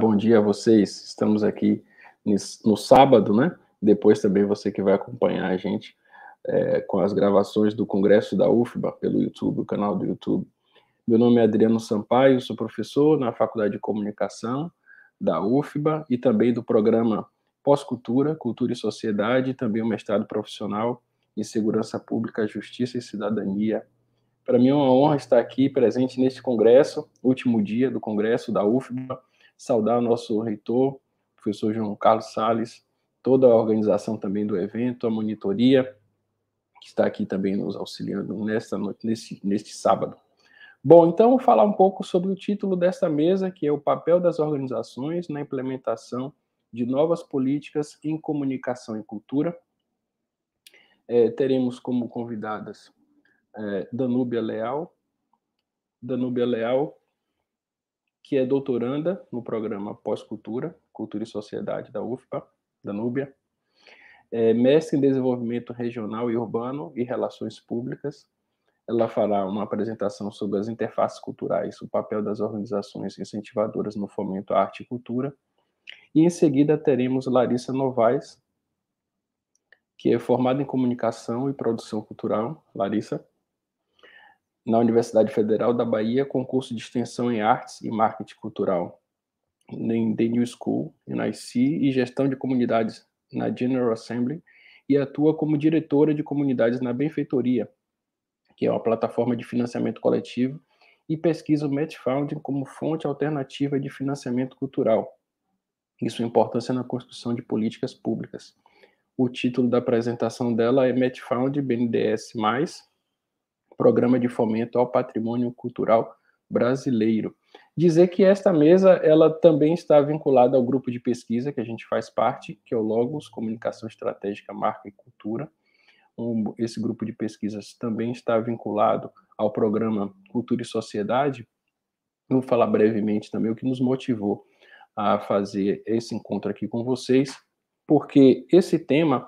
bom dia a vocês. Estamos aqui no sábado, né? Depois também você que vai acompanhar a gente é, com as gravações do Congresso da UFBA pelo YouTube, o canal do YouTube. Meu nome é Adriano Sampaio, sou professor na Faculdade de Comunicação da UFBA e também do programa Pós-Cultura, Cultura e Sociedade, e também o mestrado profissional em Segurança Pública, Justiça e Cidadania para mim é uma honra estar aqui presente neste congresso, último dia do congresso da UFBA, saudar o nosso reitor, professor João Carlos Sales, toda a organização também do evento, a monitoria, que está aqui também nos auxiliando nesta noite, nesse, neste sábado. Bom, então vou falar um pouco sobre o título desta mesa, que é o papel das organizações na implementação de novas políticas em comunicação e cultura. É, teremos como convidadas é, Danúbia Leal. Danúbia Leal que é doutoranda no programa Pós-Cultura, Cultura e Sociedade da UFPA, da Núbia, é mestre em Desenvolvimento Regional e Urbano e Relações Públicas. Ela fará uma apresentação sobre as interfaces culturais, o papel das organizações incentivadoras no fomento à arte e cultura. E em seguida teremos Larissa Novaes, que é formada em Comunicação e Produção Cultural. Larissa, na Universidade Federal da Bahia, concurso de extensão em artes e marketing cultural em The New School, NIC, e gestão de comunidades na General Assembly, e atua como diretora de comunidades na Benfeitoria, que é uma plataforma de financiamento coletivo, e pesquisa o Founding como fonte alternativa de financiamento cultural e sua é importância na construção de políticas públicas. O título da apresentação dela é Matchfound BNDES+, Programa de Fomento ao Patrimônio Cultural Brasileiro. Dizer que esta mesa ela também está vinculada ao grupo de pesquisa que a gente faz parte, que é o Logos Comunicação Estratégica, Marca e Cultura. Um, esse grupo de pesquisas também está vinculado ao programa Cultura e Sociedade. Vou falar brevemente também o que nos motivou a fazer esse encontro aqui com vocês, porque esse tema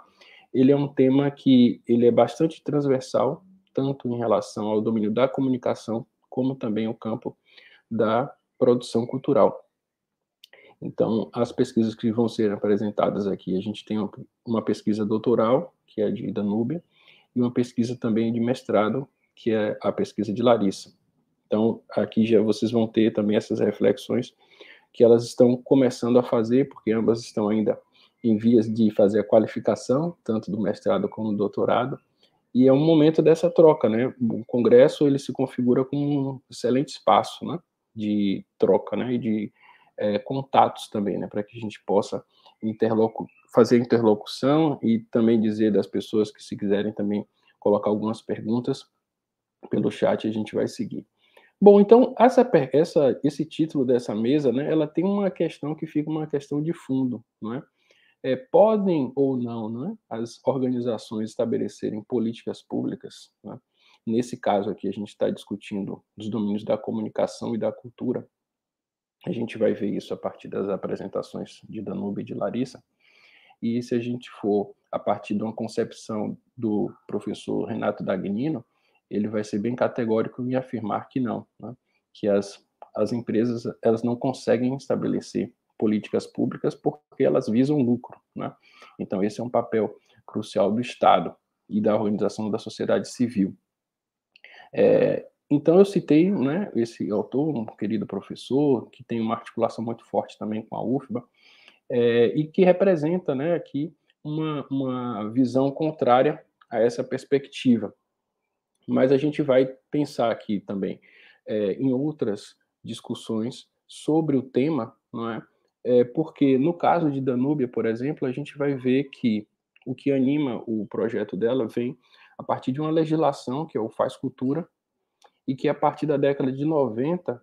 ele é um tema que ele é bastante transversal tanto em relação ao domínio da comunicação, como também o campo da produção cultural. Então, as pesquisas que vão ser apresentadas aqui, a gente tem uma pesquisa doutoral, que é a de Danúbia, e uma pesquisa também de mestrado, que é a pesquisa de Larissa. Então, aqui já vocês vão ter também essas reflexões que elas estão começando a fazer, porque ambas estão ainda em vias de fazer a qualificação, tanto do mestrado como do doutorado, e é um momento dessa troca, né? O Congresso ele se configura como um excelente espaço, né? De troca, né? E de é, contatos também, né? Para que a gente possa interlocu fazer interlocução e também dizer das pessoas que se quiserem também colocar algumas perguntas pelo chat, a gente vai seguir. Bom, então essa, essa, esse título dessa mesa, né? Ela tem uma questão que fica uma questão de fundo, não é? é, podem ou não né, as organizações estabelecerem políticas públicas. Né? Nesse caso aqui, a gente está discutindo os domínios da comunicação e da cultura. A gente vai ver isso a partir das apresentações de Danube e de Larissa. E se a gente for a partir de uma concepção do professor Renato Dagnino, ele vai ser bem categórico em afirmar que não, né? que as, as empresas elas não conseguem estabelecer políticas públicas porque elas visam lucro. Né? Então, esse é um papel crucial do Estado e da organização da sociedade civil. É, então, eu citei né, esse autor, um querido professor, que tem uma articulação muito forte também com a UFBA, é, e que representa né, aqui uma, uma visão contrária a essa perspectiva. Mas a gente vai pensar aqui também é, em outras discussões sobre o tema, não é? É porque no caso de Danúbia, por exemplo, a gente vai ver que o que anima o projeto dela vem a partir de uma legislação, que é o Faz Cultura, e que a partir da década de 90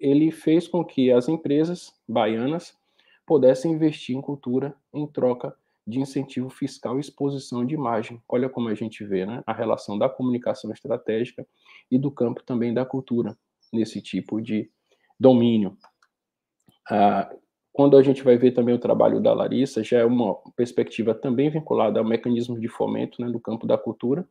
ele fez com que as empresas baianas pudessem investir em cultura em troca de incentivo fiscal e exposição de imagem. Olha como a gente vê né, a relação da comunicação estratégica e do campo também da cultura nesse tipo de domínio. Ah, quando a gente vai ver também o trabalho da Larissa, já é uma perspectiva também vinculada ao mecanismo de fomento né, do campo da cultura,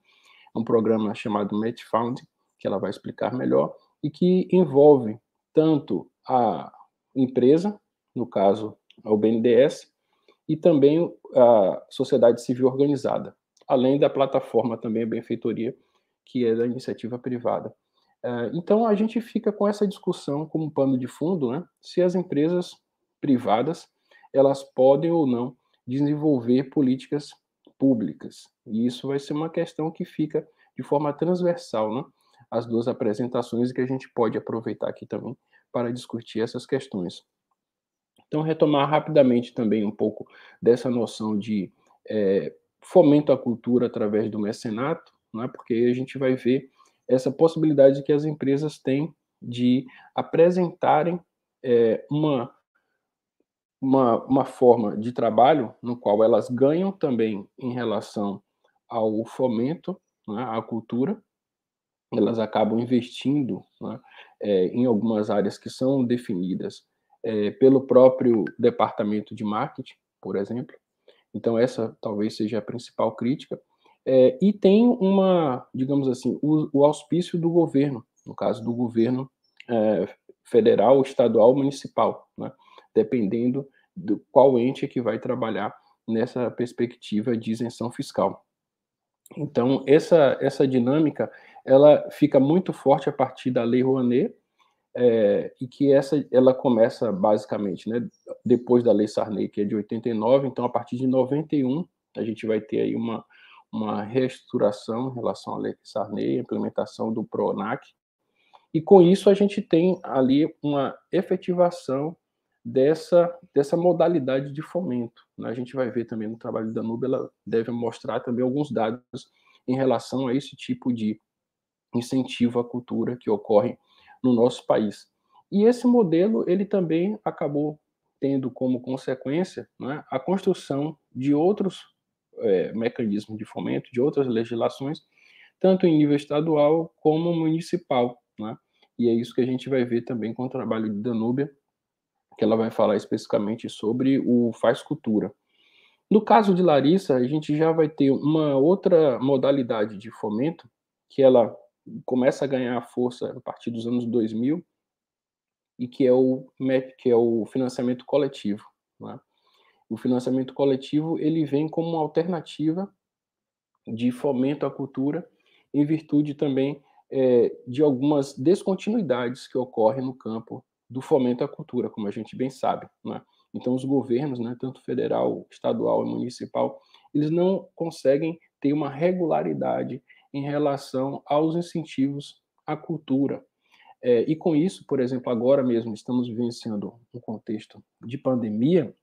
um programa chamado MetFound, que ela vai explicar melhor, e que envolve tanto a empresa, no caso o BNDES, e também a sociedade civil organizada, além da plataforma também a Benfeitoria, que é da iniciativa privada. Eh, então a gente fica com essa discussão como pano de fundo, né? Se as empresas privadas, elas podem ou não desenvolver políticas públicas. E isso vai ser uma questão que fica de forma transversal, né? As duas apresentações que a gente pode aproveitar aqui também para discutir essas questões. Então, retomar rapidamente também um pouco dessa noção de é, fomento à cultura através do mecenato, né? porque aí a gente vai ver essa possibilidade que as empresas têm de apresentarem é, uma uma, uma forma de trabalho no qual elas ganham também em relação ao fomento né, à cultura, elas acabam investindo né, é, em algumas áreas que são definidas é, pelo próprio departamento de marketing, por exemplo. Então, essa talvez seja a principal crítica. É, e tem uma, digamos assim, o, o, auspício do governo, no caso do governo é, federal, estadual, municipal. Né? dependendo do qual ente é que vai trabalhar nessa perspectiva de isenção fiscal. Então, essa, essa dinâmica ela fica muito forte a partir da Lei Rouanet, é, e que essa ela começa basicamente né, depois da Lei Sarney, que é de 89, então a partir de 91 a gente vai ter aí uma, uma reestruturação em relação à Lei Sarney, implementação do PRONAC, e com isso a gente tem ali uma efetivação dessa, dessa modalidade de fomento. Né? A gente vai ver também no trabalho da Nube, ela deve mostrar também alguns dados em relação a esse tipo de incentivo à cultura que ocorre no nosso país. E esse modelo, ele também acabou tendo como consequência né, a construção de outros é, mecanismos de fomento, de outras legislações, tanto em nível estadual como municipal. Né? E é isso que a gente vai ver também com o trabalho de Danúbia, que ela vai falar especificamente sobre o faz cultura. No caso de Larissa, a gente já vai ter uma outra modalidade de fomento, que ela começa a ganhar força a partir dos anos 2000, e que é o, que é o financiamento coletivo. Né? O financiamento coletivo ele vem como uma alternativa de fomento à cultura, em virtude também é, de algumas descontinuidades que ocorrem no campo do fomento à cultura, como a gente bem sabe. Né? Então, os governos, né, tanto federal, estadual e municipal, eles não conseguem ter uma regularidade em relação aos incentivos à cultura. É, e com isso, por exemplo, agora mesmo estamos vivenciando um contexto de pandemia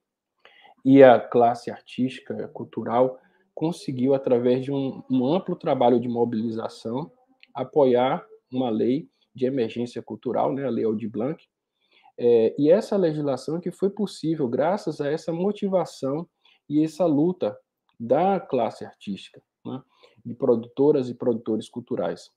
e a classe artística, cultural, conseguiu, através de um, um amplo trabalho de mobilização, apoiar uma lei de emergência cultural, né, a Lei Aldir Blanc, é, e essa legislação que foi possível graças a essa motivação e essa luta da classe artística, né, de produtoras e produtores culturais,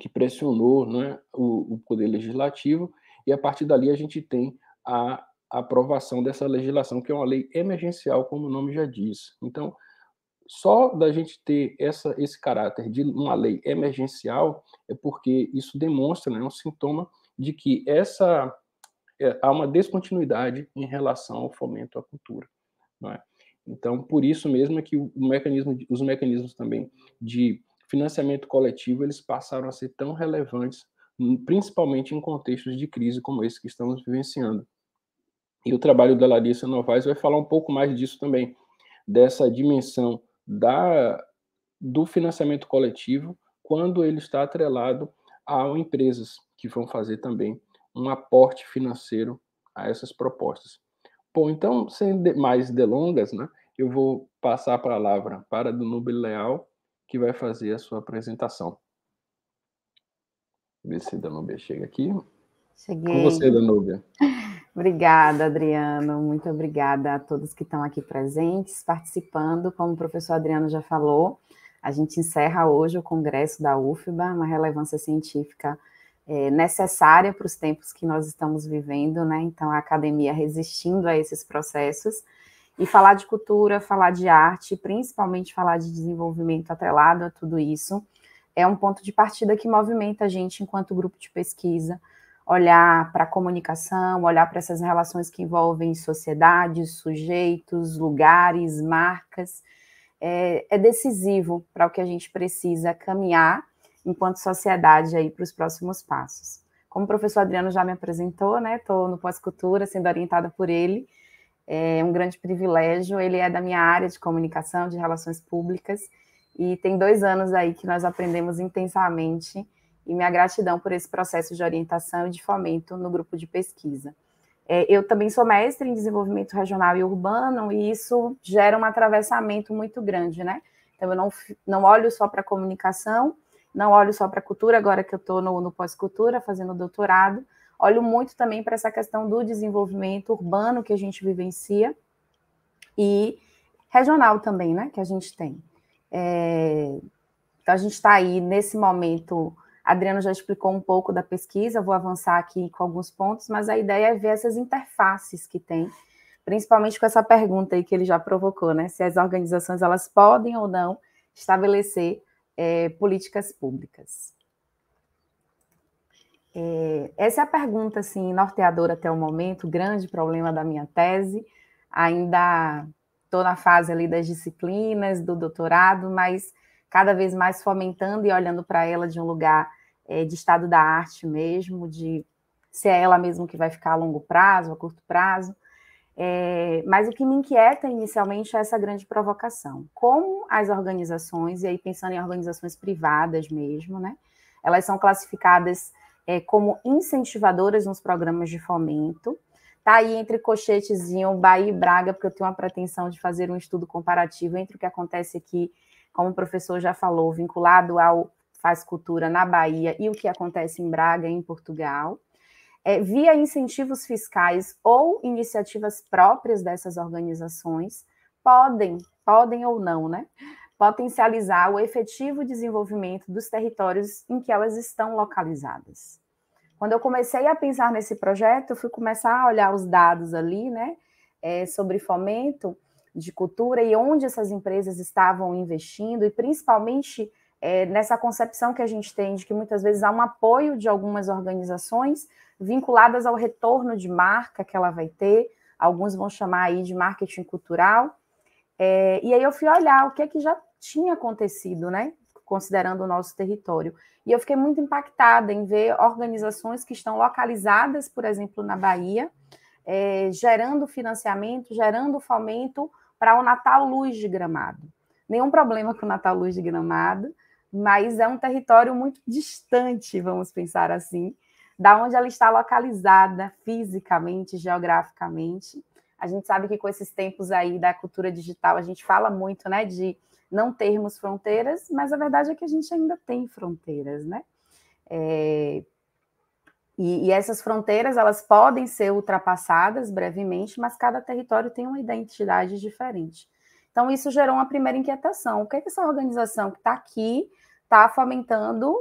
que pressionou né, o, o, poder legislativo, e a partir dali a gente tem a aprovação dessa legislação, que é uma lei emergencial, como o nome já diz. Então, só da gente ter essa, esse caráter de uma lei emergencial é porque isso demonstra né, um sintoma de que essa é, há uma descontinuidade em relação ao fomento à cultura. É? Então, por isso mesmo é que mecanismo, os mecanismos também de financiamento coletivo eles passaram a ser tão relevantes, hum, principalmente em contextos de crise como esse que estamos vivenciando. E o trabalho da Larissa Novaes vai falar um pouco mais disso também, dessa dimensão da, do financiamento coletivo quando ele está atrelado a empresas que vão fazer também um aporte financeiro a essas propostas. Bom, então, sem mais delongas, né, eu vou passar a palavra para Danube Leal, que vai fazer a sua apresentação. Ver se Danube chega aqui. Cheguei. Com você, Danube. Obrigada, Adriano. Muito obrigada a todos que estão aqui presentes, participando. Como o professor Adriano já falou, a gente encerra hoje o congresso da UFBA, uma relevância científica é, necessária para os tempos que nós estamos vivendo, né? Então, a academia resistindo a esses processos. E falar de cultura, falar de arte, principalmente falar de desenvolvimento atrelado a tudo isso, é um ponto de partida que movimenta a gente enquanto grupo de pesquisa, olhar para a comunicação, olhar para essas relações que envolvem sociedades, sujeitos, lugares, marcas, é, é decisivo para o que a gente precisa caminhar enquanto sociedade aí para os próximos passos. Como o professor Adriano já me apresentou, né, estou no pós-cultura, sendo orientada por ele, é um grande privilégio, ele é da minha área de comunicação, de relações públicas, e tem dois anos aí que nós aprendemos intensamente, e minha gratidão por esse processo de orientação e de fomento no grupo de pesquisa. É, eu também sou mestre em desenvolvimento regional e urbano, e isso gera um atravessamento muito grande, né? Então, eu não, não olho só para a comunicação, não olho só para a cultura, agora que eu estou no, no pós-cultura, fazendo doutorado, olho muito também para essa questão do desenvolvimento urbano que a gente vivencia e regional também, né, que a gente tem. É... Então, a gente está aí nesse momento. Adriano já explicou um pouco da pesquisa, vou avançar aqui com alguns pontos, mas a ideia é ver essas interfaces que tem, principalmente com essa pergunta aí que ele já provocou, né? Se as organizações elas podem ou não estabelecer é, políticas públicas? É, essa é a pergunta assim, norteadora até o momento, grande problema da minha tese. Ainda estou na fase ali das disciplinas, do doutorado, mas cada vez mais fomentando e olhando para ela de um lugar é, de estado da arte mesmo, de se é ela mesmo que vai ficar a longo prazo, a curto prazo. É, mas o que me inquieta inicialmente é essa grande provocação. Como as organizações, e aí pensando em organizações privadas mesmo, né, elas são classificadas é, como incentivadoras nos programas de fomento. Tá aí entre cochetezinho, Bahia e Braga, porque eu tenho a pretensão de fazer um estudo comparativo entre o que acontece aqui, como o professor já falou, vinculado ao Faz Cultura na Bahia e o que acontece em Braga, em Portugal é, via incentivos fiscais ou iniciativas próprias dessas organizações, podem, podem ou não, né, potencializar o efetivo desenvolvimento dos territórios em que elas estão localizadas. Quando eu comecei a pensar nesse projeto, eu fui começar a olhar os dados ali, né, é, sobre fomento de cultura e onde essas empresas estavam investindo e principalmente é, nessa concepção que a gente tem de que muitas vezes há um apoio de algumas organizações vinculadas ao retorno de marca que ela vai ter, alguns vão chamar aí de marketing cultural. É, e aí eu fui olhar o que é que já tinha acontecido, né? Considerando o nosso território. E eu fiquei muito impactada em ver organizações que estão localizadas, por exemplo, na Bahia, é, gerando financiamento, gerando fomento para o Natal Luz de Gramado. Nenhum problema com o Natal Luz de Gramado, mas é um território muito distante, vamos pensar assim, da onde ela está localizada fisicamente, geograficamente. A gente sabe que com esses tempos aí da cultura digital, a gente fala muito, né, de não termos fronteiras, mas a verdade é que a gente ainda tem fronteiras, né? É... E, e, essas fronteiras elas podem ser ultrapassadas brevemente, mas cada território tem uma identidade diferente. Então isso gerou uma primeira inquietação. O que, é que essa organização que está aqui está fomentando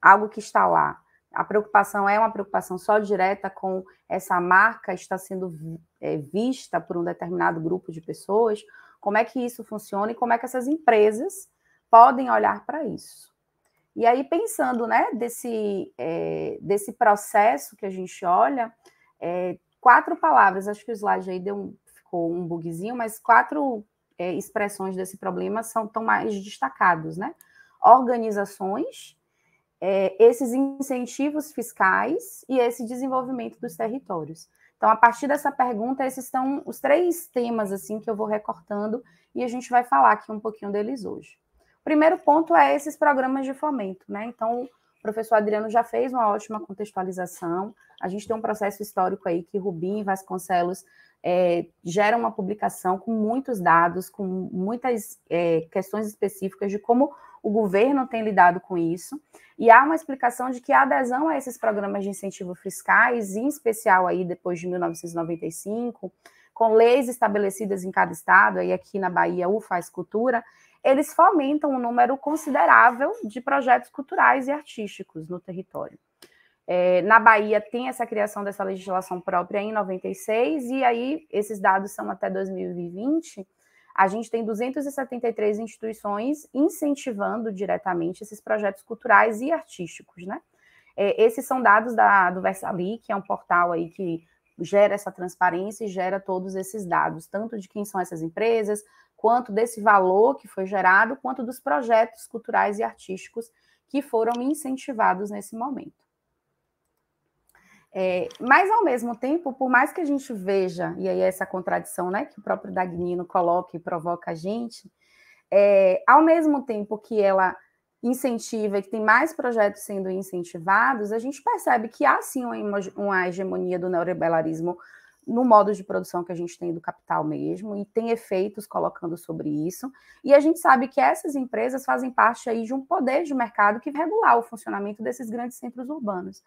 algo que está lá. A preocupação é uma preocupação só direta com essa marca está sendo é, vista por um determinado grupo de pessoas. Como é que isso funciona e como é que essas empresas podem olhar para isso? E aí, pensando né, desse, é, desse processo que a gente olha, é, quatro palavras, acho que o slide aí deu um, ficou um bugzinho, mas quatro é, expressões desse problema são tão mais destacados, né? organizações, é, esses incentivos fiscais e esse desenvolvimento dos territórios. Então, a partir dessa pergunta, esses são os três temas assim que eu vou recortando e a gente vai falar aqui um pouquinho deles hoje. O primeiro ponto é esses programas de fomento, né? Então, o professor Adriano já fez uma ótima contextualização. A gente tem um processo histórico aí que Rubim e Vasconcelos é, gera uma publicação com muitos dados, com muitas é, questões específicas de como o governo tem lidado com isso, e há uma explicação de que a adesão a esses programas de incentivo fiscais, em especial aí depois de 1995, com leis estabelecidas em cada estado, aí aqui na Bahia, o faz cultura, eles fomentam um número considerável de projetos culturais e artísticos no território. É, na Bahia tem essa criação dessa legislação própria em 96, e aí esses dados são até 2020. A gente tem 273 instituições incentivando diretamente esses projetos culturais e artísticos, né? É, esses são dados da, do Versali, que é um portal aí que gera essa transparência e gera todos esses dados, tanto de quem são essas empresas, quanto desse valor que foi gerado, quanto dos projetos culturais e artísticos que foram incentivados nesse momento. É, mas, ao mesmo tempo, por mais que a gente veja, e aí é essa contradição né, que o próprio Dagnino coloca e provoca a gente, é, ao mesmo tempo que ela incentiva e que tem mais projetos sendo incentivados, a gente percebe que há sim uma, uma hegemonia do neoliberalismo no modo de produção que a gente tem do capital mesmo, e tem efeitos colocando sobre isso. E a gente sabe que essas empresas fazem parte aí de um poder de mercado que regular o funcionamento desses grandes centros urbanos.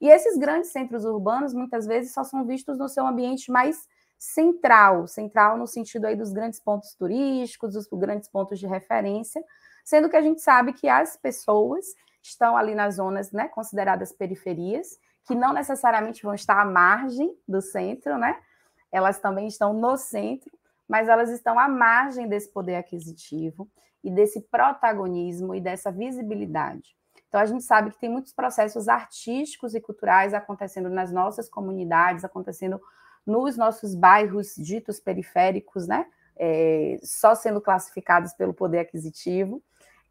E esses grandes centros urbanos, muitas vezes, só são vistos no seu ambiente mais central, central no sentido aí dos grandes pontos turísticos, dos grandes pontos de referência, sendo que a gente sabe que as pessoas estão ali nas zonas né, consideradas periferias, que não necessariamente vão estar à margem do centro, né? Elas também estão no centro, mas elas estão à margem desse poder aquisitivo e desse protagonismo e dessa visibilidade. Então, a gente sabe que tem muitos processos artísticos e culturais acontecendo nas nossas comunidades, acontecendo nos nossos bairros ditos periféricos, né? É, só sendo classificados pelo poder aquisitivo,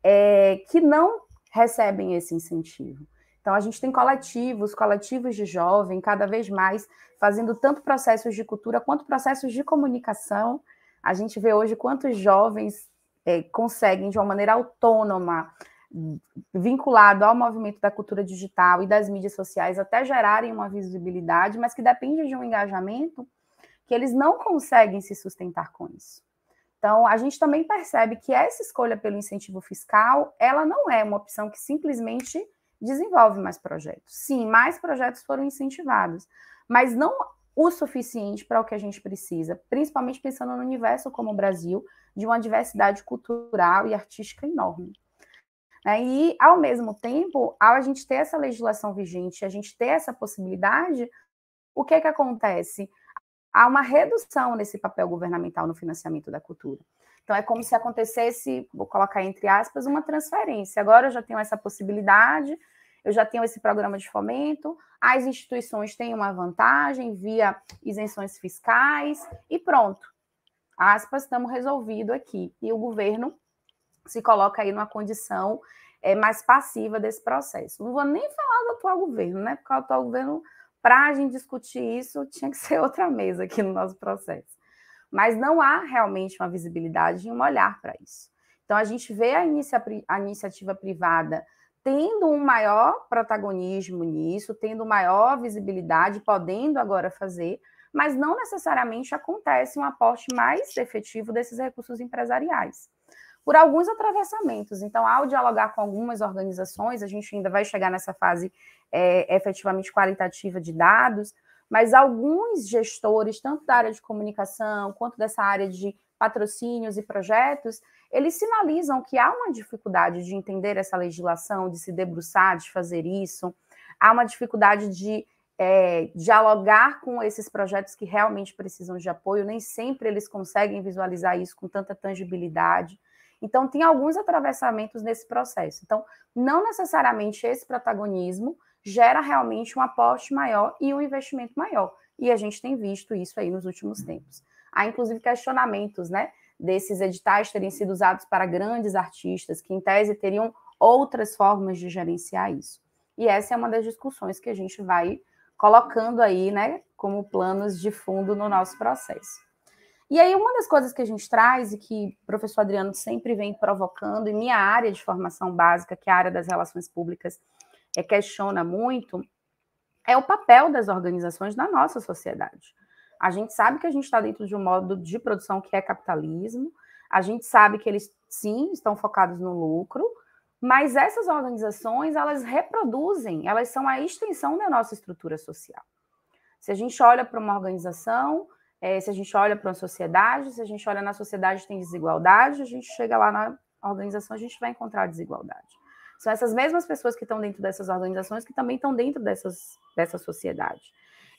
é, que não recebem esse incentivo. Então, a gente tem coletivos, coletivos de jovem, cada vez mais fazendo tanto processos de cultura quanto processos de comunicação. A gente vê hoje quantos jovens é, conseguem, de uma maneira autônoma, vinculado ao movimento da cultura digital e das mídias sociais até gerarem uma visibilidade, mas que depende de um engajamento que eles não conseguem se sustentar com isso. Então, a gente também percebe que essa escolha pelo incentivo fiscal, ela não é uma opção que simplesmente desenvolve mais projetos. Sim, mais projetos foram incentivados, mas não o suficiente para o que a gente precisa, principalmente pensando no universo como o Brasil, de uma diversidade cultural e artística enorme. Né? E, ao mesmo tempo, ao a gente ter essa legislação vigente, a gente ter essa possibilidade, o que é que acontece? Há uma redução nesse papel governamental no financiamento da cultura. Então, é como se acontecesse, vou colocar entre aspas, uma transferência. Agora eu já tenho essa possibilidade, eu já tenho esse programa de fomento, as instituições têm uma vantagem via isenções fiscais e pronto. Aspas, estamos resolvido aqui. E o governo se coloca aí numa condição é, mais passiva desse processo. Não vou nem falar do atual governo, né? Porque o atual governo, para a gente discutir isso, tinha que ser outra mesa aqui no nosso processo. Mas não há realmente uma visibilidade e um olhar para isso. Então, a gente vê a, inicia, a iniciativa privada tendo um maior protagonismo nisso, tendo maior visibilidade, podendo agora fazer, mas não necessariamente acontece um aporte mais efetivo desses recursos empresariais por alguns atravessamentos. Então, ao dialogar com algumas organizações, a gente ainda vai chegar nessa fase é, efetivamente qualitativa de dados, mas alguns gestores, tanto da área de comunicação quanto dessa área de patrocínios e projetos, eles sinalizam que há uma dificuldade de entender essa legislação, de se debruçar, de fazer isso, há uma dificuldade de é, dialogar com esses projetos que realmente precisam de apoio, nem sempre eles conseguem visualizar isso com tanta tangibilidade. Então, tem alguns atravessamentos nesse processo. Então, não necessariamente esse protagonismo gera realmente um aporte maior e um investimento maior. E a gente tem visto isso aí nos últimos tempos. Há, inclusive, questionamentos, né? Desses editais terem sido usados para grandes artistas, que em tese teriam outras formas de gerenciar isso. E essa é uma das discussões que a gente vai colocando aí, né, como planos de fundo no nosso processo. E aí, uma das coisas que a gente traz e que o professor Adriano sempre vem provocando, e minha área de formação básica, que é a área das relações públicas, é, questiona muito, é o papel das organizações na nossa sociedade. A gente sabe que a gente está dentro de um modo de produção que é capitalismo, a gente sabe que eles, sim, estão focados no lucro, mas essas organizações, elas reproduzem, elas são a extensão da nossa estrutura social. Se a gente olha para uma organização, é, se a gente olha para uma sociedade, se a gente olha na sociedade tem desigualdade, a gente chega lá na organização, a gente vai encontrar desigualdade. São essas mesmas pessoas que estão dentro dessas organizações que também estão dentro dessas, dessa sociedade.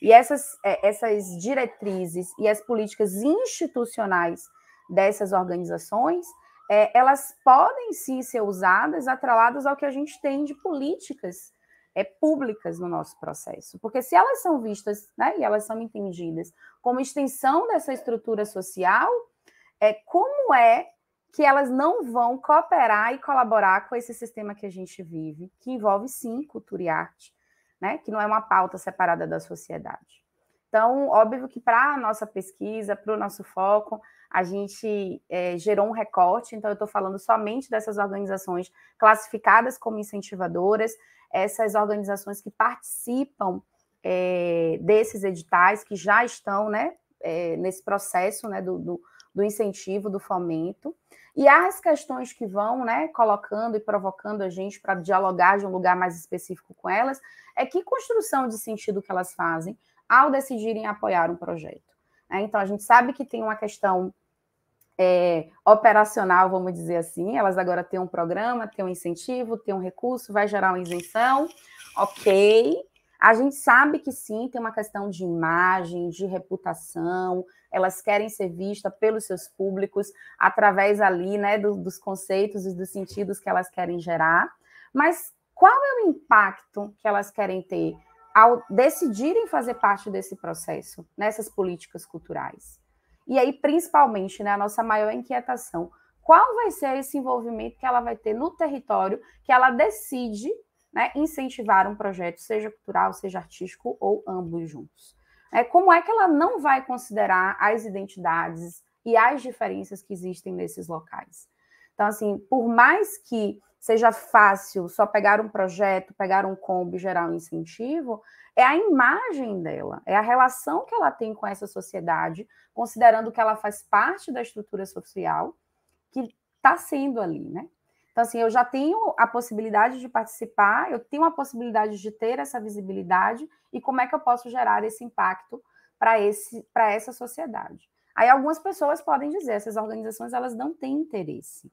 E essas, é, essas diretrizes e as políticas institucionais dessas organizações, é, elas podem sim ser usadas, atraladas ao que a gente tem de políticas é, públicas no nosso processo. Porque se elas são vistas né, e elas são entendidas como extensão dessa estrutura social, é, como é que elas não vão cooperar e colaborar com esse sistema que a gente vive, que envolve sim cultura e arte, né, que não é uma pauta separada da sociedade. Então, óbvio que para a nossa pesquisa, para o nosso foco, a gente é, gerou um recorte, então eu estou falando somente dessas organizações classificadas como incentivadoras, essas organizações que participam é, desses editais, que já estão né, é, nesse processo né, do, do, do, incentivo, do fomento, e as questões que vão né, colocando e provocando a gente para dialogar de um lugar mais específico com elas, é que construção de sentido que elas fazem ao decidirem apoiar um projeto. Né? Então, a gente sabe que tem uma questão é, operacional, vamos dizer assim. Elas agora têm um programa, têm um incentivo, têm um recurso, vai gerar uma isenção. Ok. A gente sabe que sim, tem uma questão de imagem, de reputação, elas querem ser vistas pelos seus públicos através ali, né, do, dos conceitos e dos sentidos que elas querem gerar. Mas qual é o impacto que elas querem ter ao decidirem fazer parte desse processo, nessas políticas culturais? E aí, principalmente, né, a nossa maior inquietação, qual vai ser esse envolvimento que ela vai ter no território, que ela decide né, incentivar um projeto, seja cultural, seja artístico ou ambos juntos. É, como é que ela não vai considerar as identidades e as diferenças que existem nesses locais? Então, assim, por mais que seja fácil só pegar um projeto, pegar um combo e gerar um incentivo, é a imagem dela, é a relação que ela tem com essa sociedade, considerando que ela faz parte da estrutura social que está sendo ali, né? Então, assim, eu já tenho a possibilidade de participar, eu tenho a possibilidade de ter essa visibilidade, e como é que eu posso gerar esse impacto para essa sociedade? Aí algumas pessoas podem dizer, essas organizações elas não têm interesse.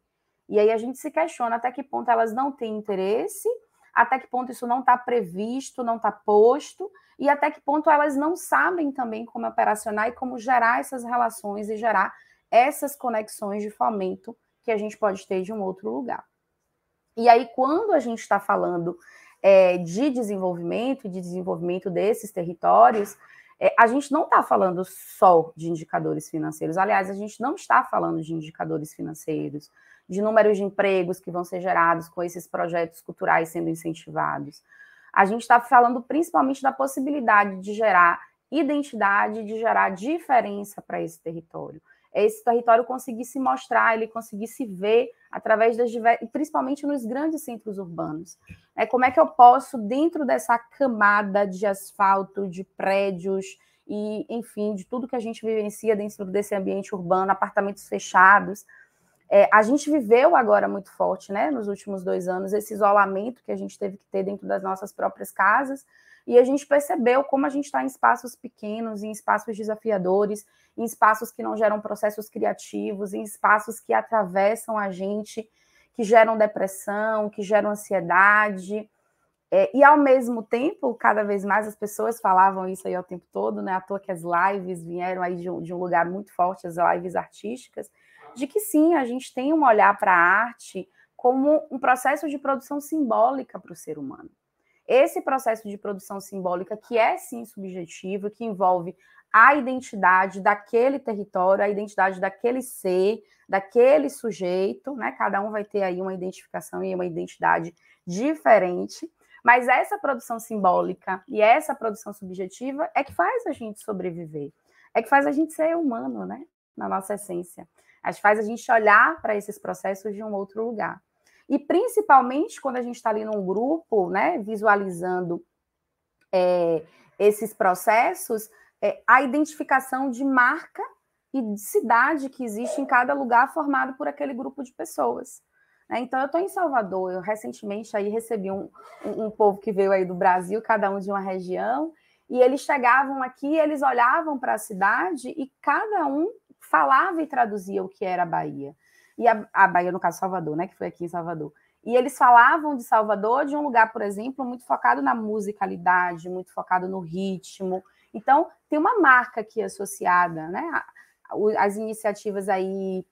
E aí a gente se questiona até que ponto elas não têm interesse, até que ponto isso não está previsto, não está posto, e até que ponto elas não sabem também como operacionar e como gerar essas relações e gerar essas conexões de fomento que a gente pode ter de um outro lugar. E aí, quando a gente está falando é, de desenvolvimento, de desenvolvimento desses territórios, é, a gente não está falando só de indicadores financeiros. Aliás, a gente não está falando de indicadores financeiros de números de empregos que vão ser gerados com esses projetos culturais sendo incentivados. A gente está falando principalmente da possibilidade de gerar identidade, de gerar diferença para esse território. É esse território conseguir se mostrar, ele conseguir se ver através das diversas, principalmente nos grandes centros urbanos. É, como é que eu posso, dentro dessa camada de asfalto, de prédios e, enfim, de tudo que a gente vivencia dentro desse ambiente urbano, apartamentos fechados, é, a gente viveu agora muito forte, né, nos últimos dois anos, esse isolamento que a gente teve que ter dentro das nossas próprias casas, e a gente percebeu como a gente está em espaços pequenos, em espaços desafiadores, em espaços que não geram processos criativos, em espaços que atravessam a gente, que geram depressão, que geram ansiedade. É, e ao mesmo tempo, cada vez mais as pessoas falavam isso aí o tempo todo, né? À toa que as lives vieram aí de um, de um lugar muito forte, as lives artísticas de que sim, a gente tem um olhar para a arte como um processo de produção simbólica para o ser humano. Esse processo de produção simbólica, que é sim subjetivo, que envolve a identidade daquele território, a identidade daquele ser, daquele sujeito, né? Cada um vai ter aí uma identificação e uma identidade diferente. Mas essa produção simbólica e essa produção subjetiva é que faz a gente sobreviver, é que faz a gente ser humano, né? Na nossa essência. As faz a gente olhar para esses processos de um outro lugar. E principalmente quando a gente está ali num grupo, né, visualizando é, esses processos, é, a identificação de marca e de cidade que existe em cada lugar formado por aquele grupo de pessoas. Né? Então, eu estou em Salvador, eu recentemente aí recebi um, um, um povo que veio aí do Brasil, cada um de uma região, e eles chegavam aqui, eles olhavam para a cidade e cada um falava e traduzia o que era a Bahia. E a, a Bahia, no caso, Salvador, né? Que foi aqui em Salvador. E eles falavam de Salvador de um lugar, por exemplo, muito focado na musicalidade, muito focado no ritmo. Então, tem uma marca aqui associada, né? As iniciativas aí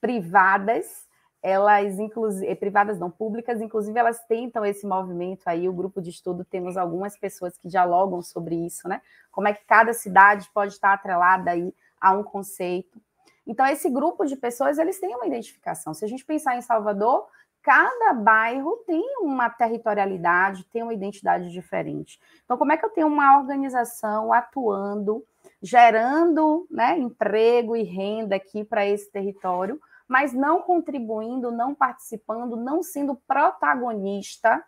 privadas, elas, inclusive, eh, privadas não, públicas, inclusive, elas tentam esse movimento aí. O grupo de estudo temos algumas pessoas que dialogam sobre isso, né? Como é que cada cidade pode estar atrelada aí a um conceito. Então, esse grupo de pessoas, eles têm uma identificação. Se a gente pensar em Salvador, cada bairro tem uma territorialidade, tem uma identidade diferente. Então, como é que eu tenho uma organização atuando, gerando né, emprego e renda aqui para esse território, mas não contribuindo, não participando, não sendo protagonista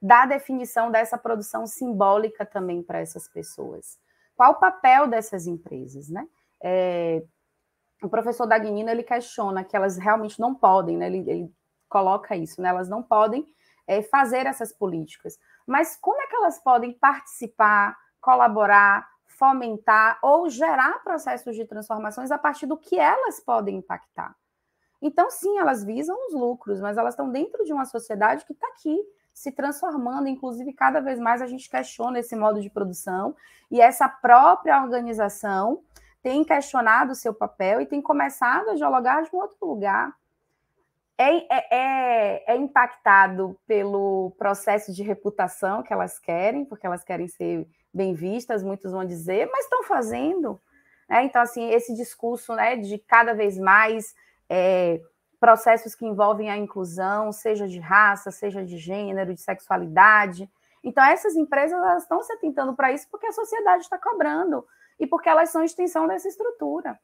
da definição dessa produção simbólica também para essas pessoas? Qual o papel dessas empresas, né? é, o professor Dagnino ele questiona que elas realmente não podem, né? Ele, ele coloca isso, né? Elas não podem é, fazer essas políticas. Mas como é que elas podem participar, colaborar, fomentar ou gerar processos de transformações a partir do que elas podem impactar? Então, sim, elas visam os lucros, mas elas estão dentro de uma sociedade que está aqui, se transformando, inclusive cada vez mais a gente questiona esse modo de produção e essa própria organização tem questionado o seu papel e tem começado a dialogar de um outro lugar. É, é, é, é, impactado pelo processo de reputação que elas querem, porque elas querem ser bem vistas, muitos vão dizer, mas estão fazendo. Né? Então, assim, esse discurso né, de cada vez mais é, processos que envolvem a inclusão, seja de raça, seja de gênero, de sexualidade. Então, essas empresas estão se atentando para isso porque a sociedade está cobrando e porque elas são extensão dessa estrutura.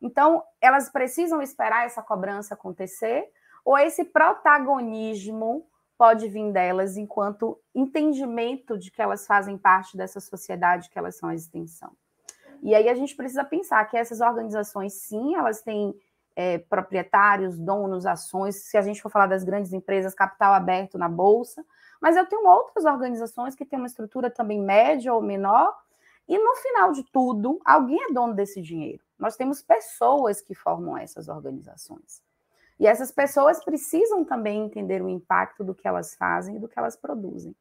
Então, elas precisam esperar essa cobrança acontecer, ou esse protagonismo pode vir delas enquanto entendimento de que elas fazem parte dessa sociedade, que elas são a extensão. E aí a gente precisa pensar que essas organizações, sim, elas têm é, proprietários, donos, ações, se a gente for falar das grandes empresas, capital aberto na bolsa, mas eu tenho outras organizações que têm uma estrutura também média ou menor, e no final de tudo, alguém é dono desse dinheiro. Nós temos pessoas que formam essas organizações. E essas pessoas precisam também entender o impacto do que elas fazem e do que elas produzem.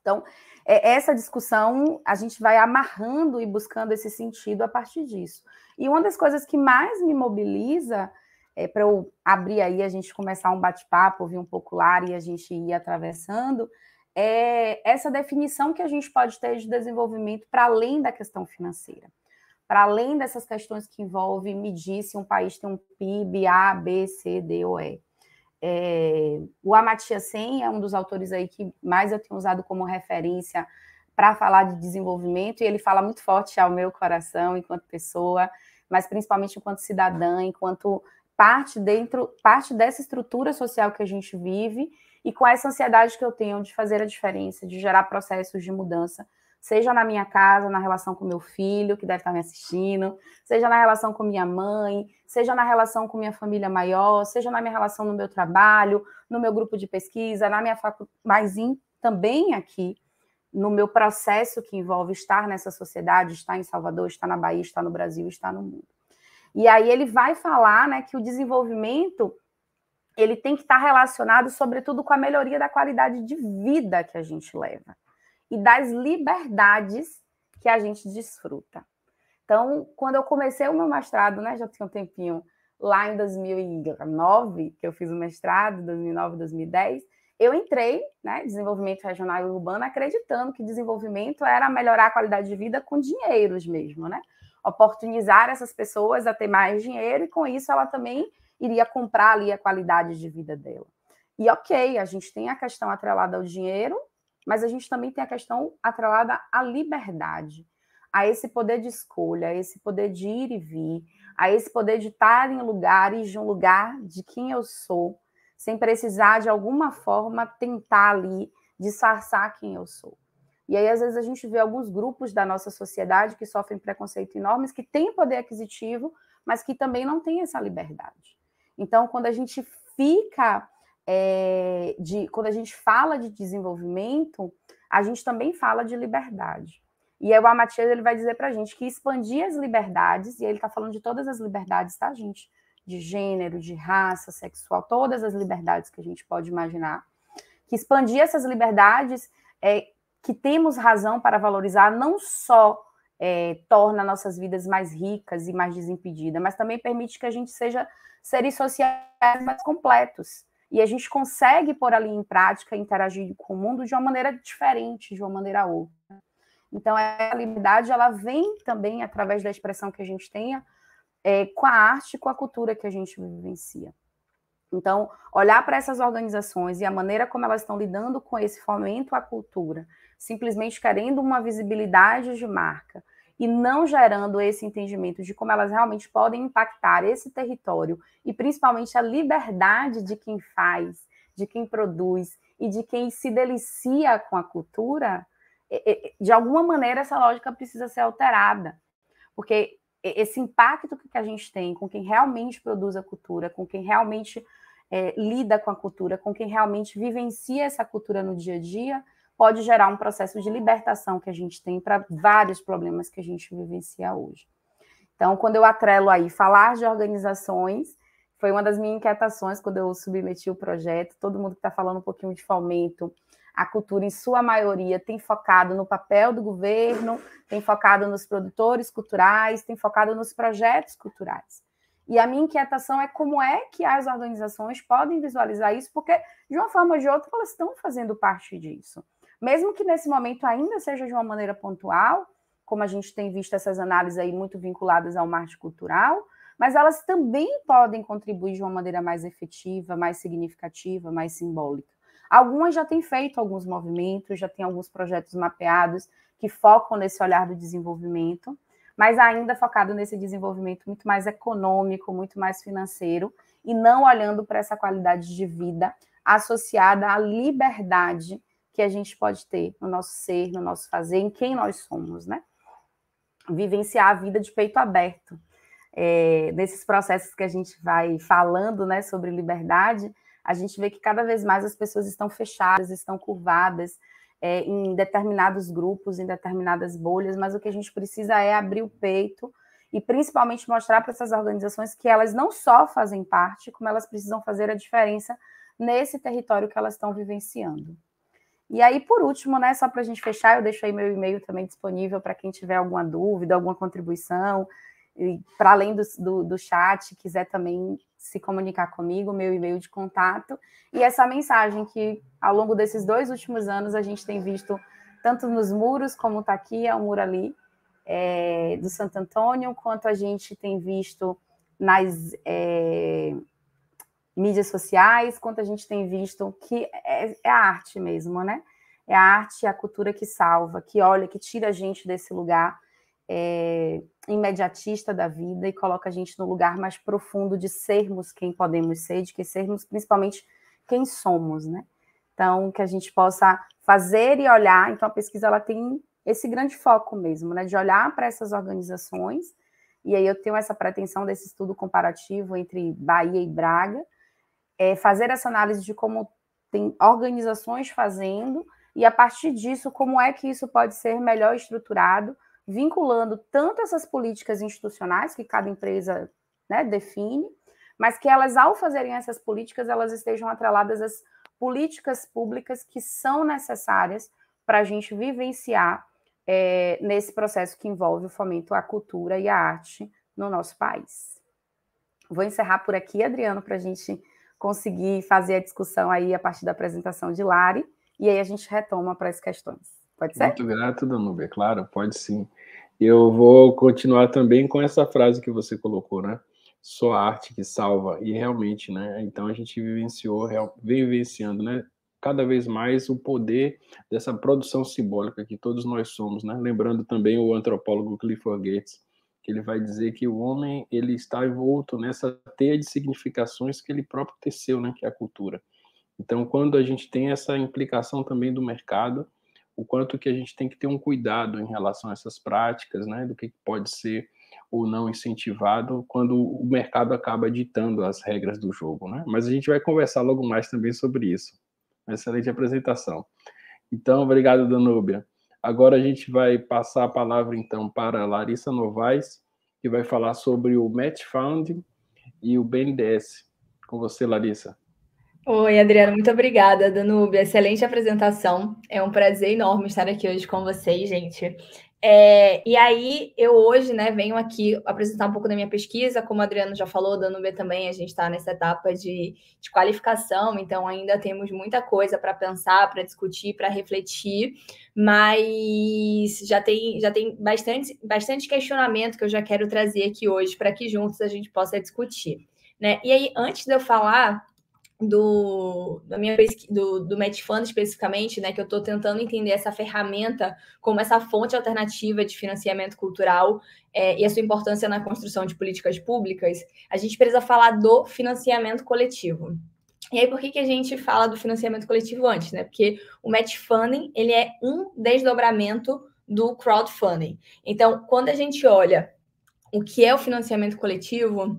Então, é, essa discussão a gente vai amarrando e buscando esse sentido a partir disso. E uma das coisas que mais me mobiliza é, para eu abrir aí, a gente começar um bate-papo, ouvir um pouco lá e a gente ir atravessando, é essa definição que a gente pode ter de desenvolvimento para além da questão financeira. Para além dessas questões que envolvem medir se um país tem um PIB A, B, C, D ou E. É, o Amatia Sen é um dos autores aí que mais eu tenho usado como referência para falar de desenvolvimento, e ele fala muito forte ao meu coração enquanto pessoa, mas principalmente enquanto cidadã, enquanto parte dentro, parte dessa estrutura social que a gente vive e com essa ansiedade que eu tenho de fazer a diferença, de gerar processos de mudança, seja na minha casa, na relação com meu filho, que deve estar me assistindo, seja na relação com minha mãe, seja na relação com minha família maior, seja na minha relação no meu trabalho, no meu grupo de pesquisa, na minha faculdade, mas em, também aqui no meu processo que envolve estar nessa sociedade, estar em Salvador, estar na Bahia, estar no Brasil, estar no mundo. E aí ele vai falar né, que o desenvolvimento ele tem que estar relacionado, sobretudo, com a melhoria da qualidade de vida que a gente leva e das liberdades que a gente desfruta. Então, quando eu comecei o meu mestrado, né, já tinha um tempinho, lá em 2009, que eu fiz o mestrado, 2009, 2010, eu entrei, né, desenvolvimento regional e urbano, acreditando que desenvolvimento era melhorar a qualidade de vida com dinheiros mesmo, né? Oportunizar essas pessoas a ter mais dinheiro e com isso ela também iria comprar ali a qualidade de vida dela. E ok, a gente tem a questão atrelada ao dinheiro, mas a gente também tem a questão atrelada à liberdade, a esse poder de escolha, a esse poder de ir e vir, a esse poder de estar em lugares, de um lugar de quem eu sou, sem precisar de alguma forma tentar ali disfarçar quem eu sou. E aí, às vezes, a gente vê alguns grupos da nossa sociedade que sofrem preconceito enormes, que têm poder aquisitivo, mas que também não têm essa liberdade. Então, quando a gente fica é, de, quando a gente fala de desenvolvimento, a gente também fala de liberdade. E aí o Amatias ele vai dizer para a gente que expandir as liberdades, e ele está falando de todas as liberdades, tá, gente? De gênero, de raça, sexual, todas as liberdades que a gente pode imaginar. Que expandir essas liberdades é que temos razão para valorizar não só é, torna nossas vidas mais ricas e mais desimpedidas, mas também permite que a gente seja seres sociais mais completos. E a gente consegue pôr ali em prática, interagir com o mundo de uma maneira diferente, de uma maneira outra. Então, a liberdade, ela vem também através da expressão que a gente tenha, é, com a arte, com a cultura que a gente vivencia. Então, olhar para essas organizações e a maneira como elas estão lidando com esse fomento à cultura, simplesmente querendo uma visibilidade de marca, e não gerando esse entendimento de como elas realmente podem impactar esse território e principalmente a liberdade de quem faz, de quem produz e de quem se delicia com a cultura, de alguma maneira essa lógica precisa ser alterada. Porque esse impacto que a gente tem com quem realmente produz a cultura, com quem realmente é, lida com a cultura, com quem realmente vivencia essa cultura no dia a dia, pode gerar um processo de libertação que a gente tem para vários problemas que a gente vivencia hoje. Então, quando eu atrelo aí falar de organizações, foi uma das minhas inquietações quando eu submeti o projeto. Todo mundo que está falando um pouquinho de fomento, a cultura, em sua maioria, tem focado no papel do governo, tem focado nos produtores culturais, tem focado nos projetos culturais. E a minha inquietação é como é que as organizações podem visualizar isso, porque, de uma forma ou de outra, elas estão fazendo parte disso mesmo que nesse momento ainda seja de uma maneira pontual, como a gente tem visto essas análises aí muito vinculadas ao marte cultural, mas elas também podem contribuir de uma maneira mais efetiva, mais significativa, mais simbólica. Algumas já têm feito alguns movimentos, já têm alguns projetos mapeados que focam nesse olhar do desenvolvimento, mas ainda focado nesse desenvolvimento muito mais econômico, muito mais financeiro, e não olhando para essa qualidade de vida associada à liberdade que a gente pode ter no nosso ser, no nosso fazer, em quem nós somos, né? Vivenciar a vida de peito aberto. É, nesses processos que a gente vai falando, né, sobre liberdade, a gente vê que cada vez mais as pessoas estão fechadas, estão curvadas é, em determinados grupos, em determinadas bolhas, mas o que a gente precisa é abrir o peito e principalmente mostrar para essas organizações que elas não só fazem parte, como elas precisam fazer a diferença nesse território que elas estão vivenciando. E aí, por último, né, só para a gente fechar, eu deixo aí meu e-mail também disponível para quem tiver alguma dúvida, alguma contribuição, para além do, do, do, chat, quiser também se comunicar comigo, meu e-mail de contato. E essa mensagem que, ao longo desses dois últimos anos, a gente tem visto tanto nos muros, como está aqui, é o muro ali, é, do Santo Antônio, quanto a gente tem visto nas. É, mídias sociais, quanto a gente tem visto que é, é a arte mesmo, né? É a arte e a cultura que salva, que olha, que tira a gente desse lugar é, imediatista da vida e coloca a gente no lugar mais profundo de sermos quem podemos ser, de que sermos principalmente quem somos, né? Então, que a gente possa fazer e olhar. Então, a pesquisa ela tem esse grande foco mesmo, né? De olhar para essas organizações. E aí eu tenho essa pretensão desse estudo comparativo entre Bahia e Braga, é, fazer essa análise de como tem organizações fazendo e a partir disso como é que isso pode ser melhor estruturado, vinculando tanto essas políticas institucionais que cada empresa né, define, mas que elas ao fazerem essas políticas elas estejam atreladas às políticas públicas que são necessárias para a gente vivenciar é, nesse processo que envolve o fomento à cultura e à arte no nosso país. Vou encerrar por aqui, Adriano, para a gente conseguir fazer a discussão aí a partir da apresentação de Lari, e aí a gente retoma para as questões. Pode ser? Muito grato, Danúbia, é claro, pode sim. Eu vou continuar também com essa frase que você colocou, né? Só a arte que salva, e realmente, né? Então a gente vivenciou, vem vivenciando, né? Cada vez mais o poder dessa produção simbólica que todos nós somos, né? Lembrando também o antropólogo Clifford Gates, que ele vai dizer que o homem ele está envolto nessa teia de significações que ele próprio teceu, né, que é a cultura. Então, quando a gente tem essa implicação também do mercado, o quanto que a gente tem que ter um cuidado em relação a essas práticas, né, do que pode ser ou não incentivado quando o mercado acaba ditando as regras do jogo, né? Mas a gente vai conversar logo mais também sobre isso. Excelente apresentação. Então, obrigado, Danúbia. Agora a gente vai passar a palavra então para Larissa Novaes, que vai falar sobre o Match Fund e o BNDES. Com você, Larissa. Oi, Adriano, muito obrigada, Danube. Excelente apresentação. É um prazer enorme estar aqui hoje com vocês, gente. É, e aí, eu hoje né, venho aqui apresentar um pouco da minha pesquisa, como o Adriano já falou, da ver também, a gente está nessa etapa de, de, qualificação, então ainda temos muita coisa para pensar, para discutir, para refletir, mas já tem, já tem bastante, bastante questionamento que eu já quero trazer aqui hoje para que juntos a gente possa discutir. Né? E aí, antes de eu falar do, da minha do, do Match Fund especificamente, né, que eu estou tentando entender essa ferramenta como essa fonte alternativa de financiamento cultural é, e a sua importância na construção de políticas públicas, a gente precisa falar do financiamento coletivo. E aí, por que, que a gente fala do financiamento coletivo antes, né? Porque o match funding ele é um desdobramento do crowdfunding. Então, quando a gente olha o que é o financiamento coletivo,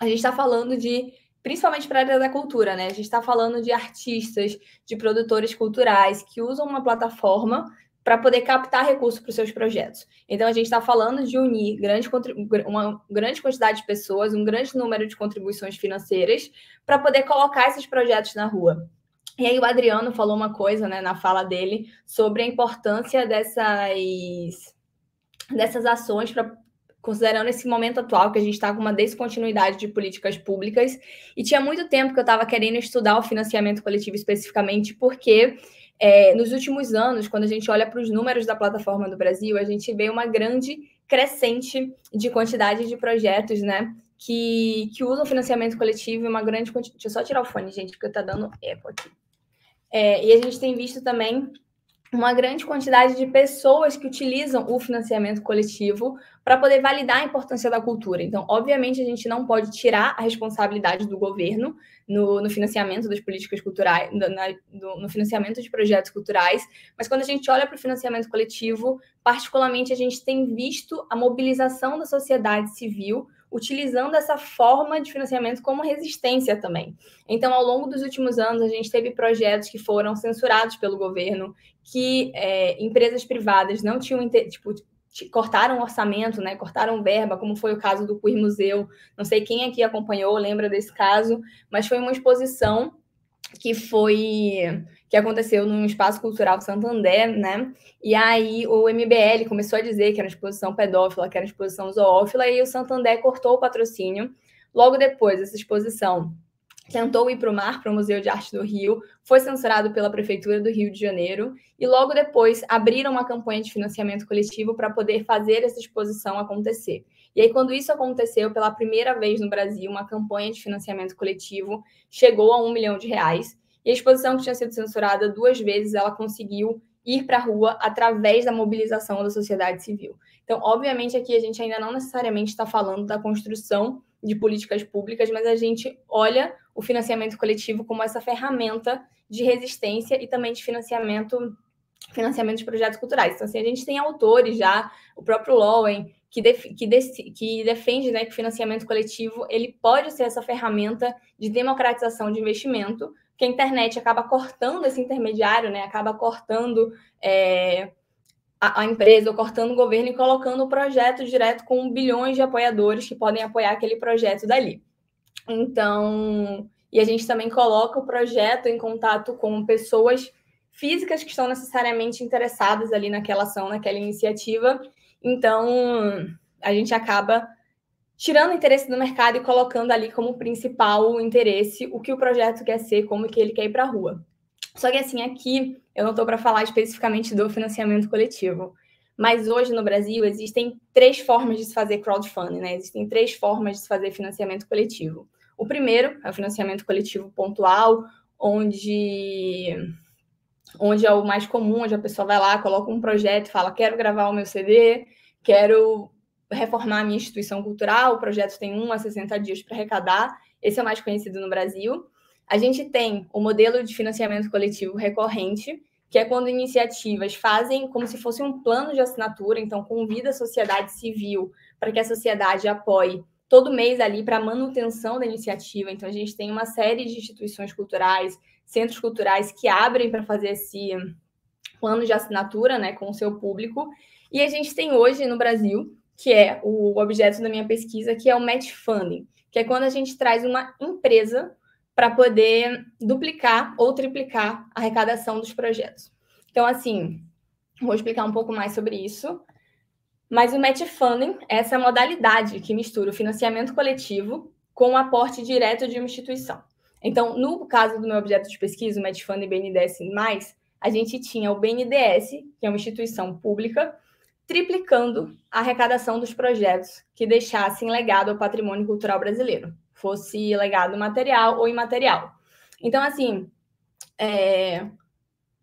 a gente está falando de principalmente para a área da cultura, né? A gente está falando de artistas, de produtores culturais que usam uma plataforma para poder captar recursos para os seus projetos. Então, a gente está falando de unir grande, uma grande quantidade de pessoas, um grande número de contribuições financeiras para poder colocar esses projetos na rua. E aí o Adriano falou uma coisa né, na fala dele sobre a importância dessas, dessas ações para considerando esse momento atual que a gente está com uma descontinuidade de políticas públicas. E tinha muito tempo que eu estava querendo estudar o financiamento coletivo especificamente, porque é, nos últimos anos, quando a gente olha para os números da plataforma do Brasil, a gente vê uma grande crescente de quantidade de projetos, né? Que, que usam financiamento coletivo e uma grande quantidade. Deixa eu só tirar o fone, gente, porque está dando eco aqui. É, e a gente tem visto também uma grande quantidade de pessoas que utilizam o financiamento coletivo para poder validar a importância da cultura. Então, obviamente, a gente não pode tirar a responsabilidade do governo no, no financiamento das políticas culturais, no, na, no financiamento de projetos culturais, mas quando a gente olha para o financiamento coletivo, particularmente a gente tem visto a mobilização da sociedade civil utilizando essa forma de financiamento como resistência também. Então, ao longo dos últimos anos, a gente teve projetos que foram censurados pelo governo, que é, empresas privadas não tinham, tipo, cortaram orçamento, né? Cortaram verba, como foi o caso do Queer Museu. Não sei quem aqui acompanhou, lembra desse caso, mas foi uma exposição que foi que aconteceu no espaço cultural Santander, né? E aí o MBL começou a dizer que era exposição pedófila, que era exposição zoófila, e o Santander cortou o patrocínio. Logo depois, essa exposição tentou ir para o mar, para o Museu de Arte do Rio, foi censurado pela Prefeitura do Rio de Janeiro e logo depois abriram uma campanha de financiamento coletivo para poder fazer essa exposição acontecer. E aí, quando isso aconteceu, pela primeira vez no Brasil, uma campanha de financiamento coletivo chegou a um milhão de reais e a exposição que tinha sido censurada duas vezes, ela conseguiu ir para a rua através da mobilização da sociedade civil. Então, obviamente, aqui a gente ainda não necessariamente está falando da construção de políticas públicas, mas a gente olha o financiamento coletivo como essa ferramenta de resistência e também de financiamento financiamento de projetos culturais. Então, assim, a gente tem autores já, o próprio Lowen, que, def que, de que, defende né, que o financiamento coletivo ele pode ser essa ferramenta de democratização de investimento, que a internet acaba cortando esse intermediário, né, acaba cortando é, a, empresa, ou cortando o governo e colocando o projeto direto com bilhões de apoiadores que podem apoiar aquele projeto dali. Então, e a gente também coloca o projeto em contato com pessoas físicas que estão necessariamente interessadas ali naquela ação, naquela iniciativa. Então, a gente acaba tirando o interesse do mercado e colocando ali como principal interesse o que o projeto quer ser, como que ele quer ir para a rua. Só que assim, aqui eu não estou para falar especificamente do financiamento coletivo. Mas hoje no Brasil existem três formas de se fazer crowdfunding, né? Existem três formas de se fazer financiamento coletivo. O primeiro é o financiamento coletivo pontual, onde onde é o mais comum, onde a pessoa vai lá, coloca um projeto, fala: "Quero gravar o meu CD, quero reformar a minha instituição cultural". O projeto tem 1 a 60 dias para arrecadar. Esse é o mais conhecido no Brasil. A gente tem o modelo de financiamento coletivo recorrente, que é quando iniciativas fazem como se fosse um plano de assinatura, então convida a sociedade civil para que a sociedade apoie todo mês ali para manutenção da iniciativa. Então a gente tem uma série de instituições culturais, centros culturais que abrem para fazer esse plano de assinatura, né, com o seu público. E a gente tem hoje no Brasil, que é o objeto da minha pesquisa, que é o match funding, que é quando a gente traz uma empresa para poder duplicar ou triplicar a arrecadação dos projetos. Então, assim, vou explicar um pouco mais sobre isso. Mas o match funding é essa modalidade que mistura o financiamento coletivo com o aporte direto de uma instituição. Então, no caso do meu objeto de pesquisa, o match funding BNDES+, a gente tinha o BNDES, que é uma instituição pública, triplicando a arrecadação dos projetos que deixassem legado ao patrimônio cultural brasileiro fosse legado material ou imaterial. Então, assim, é,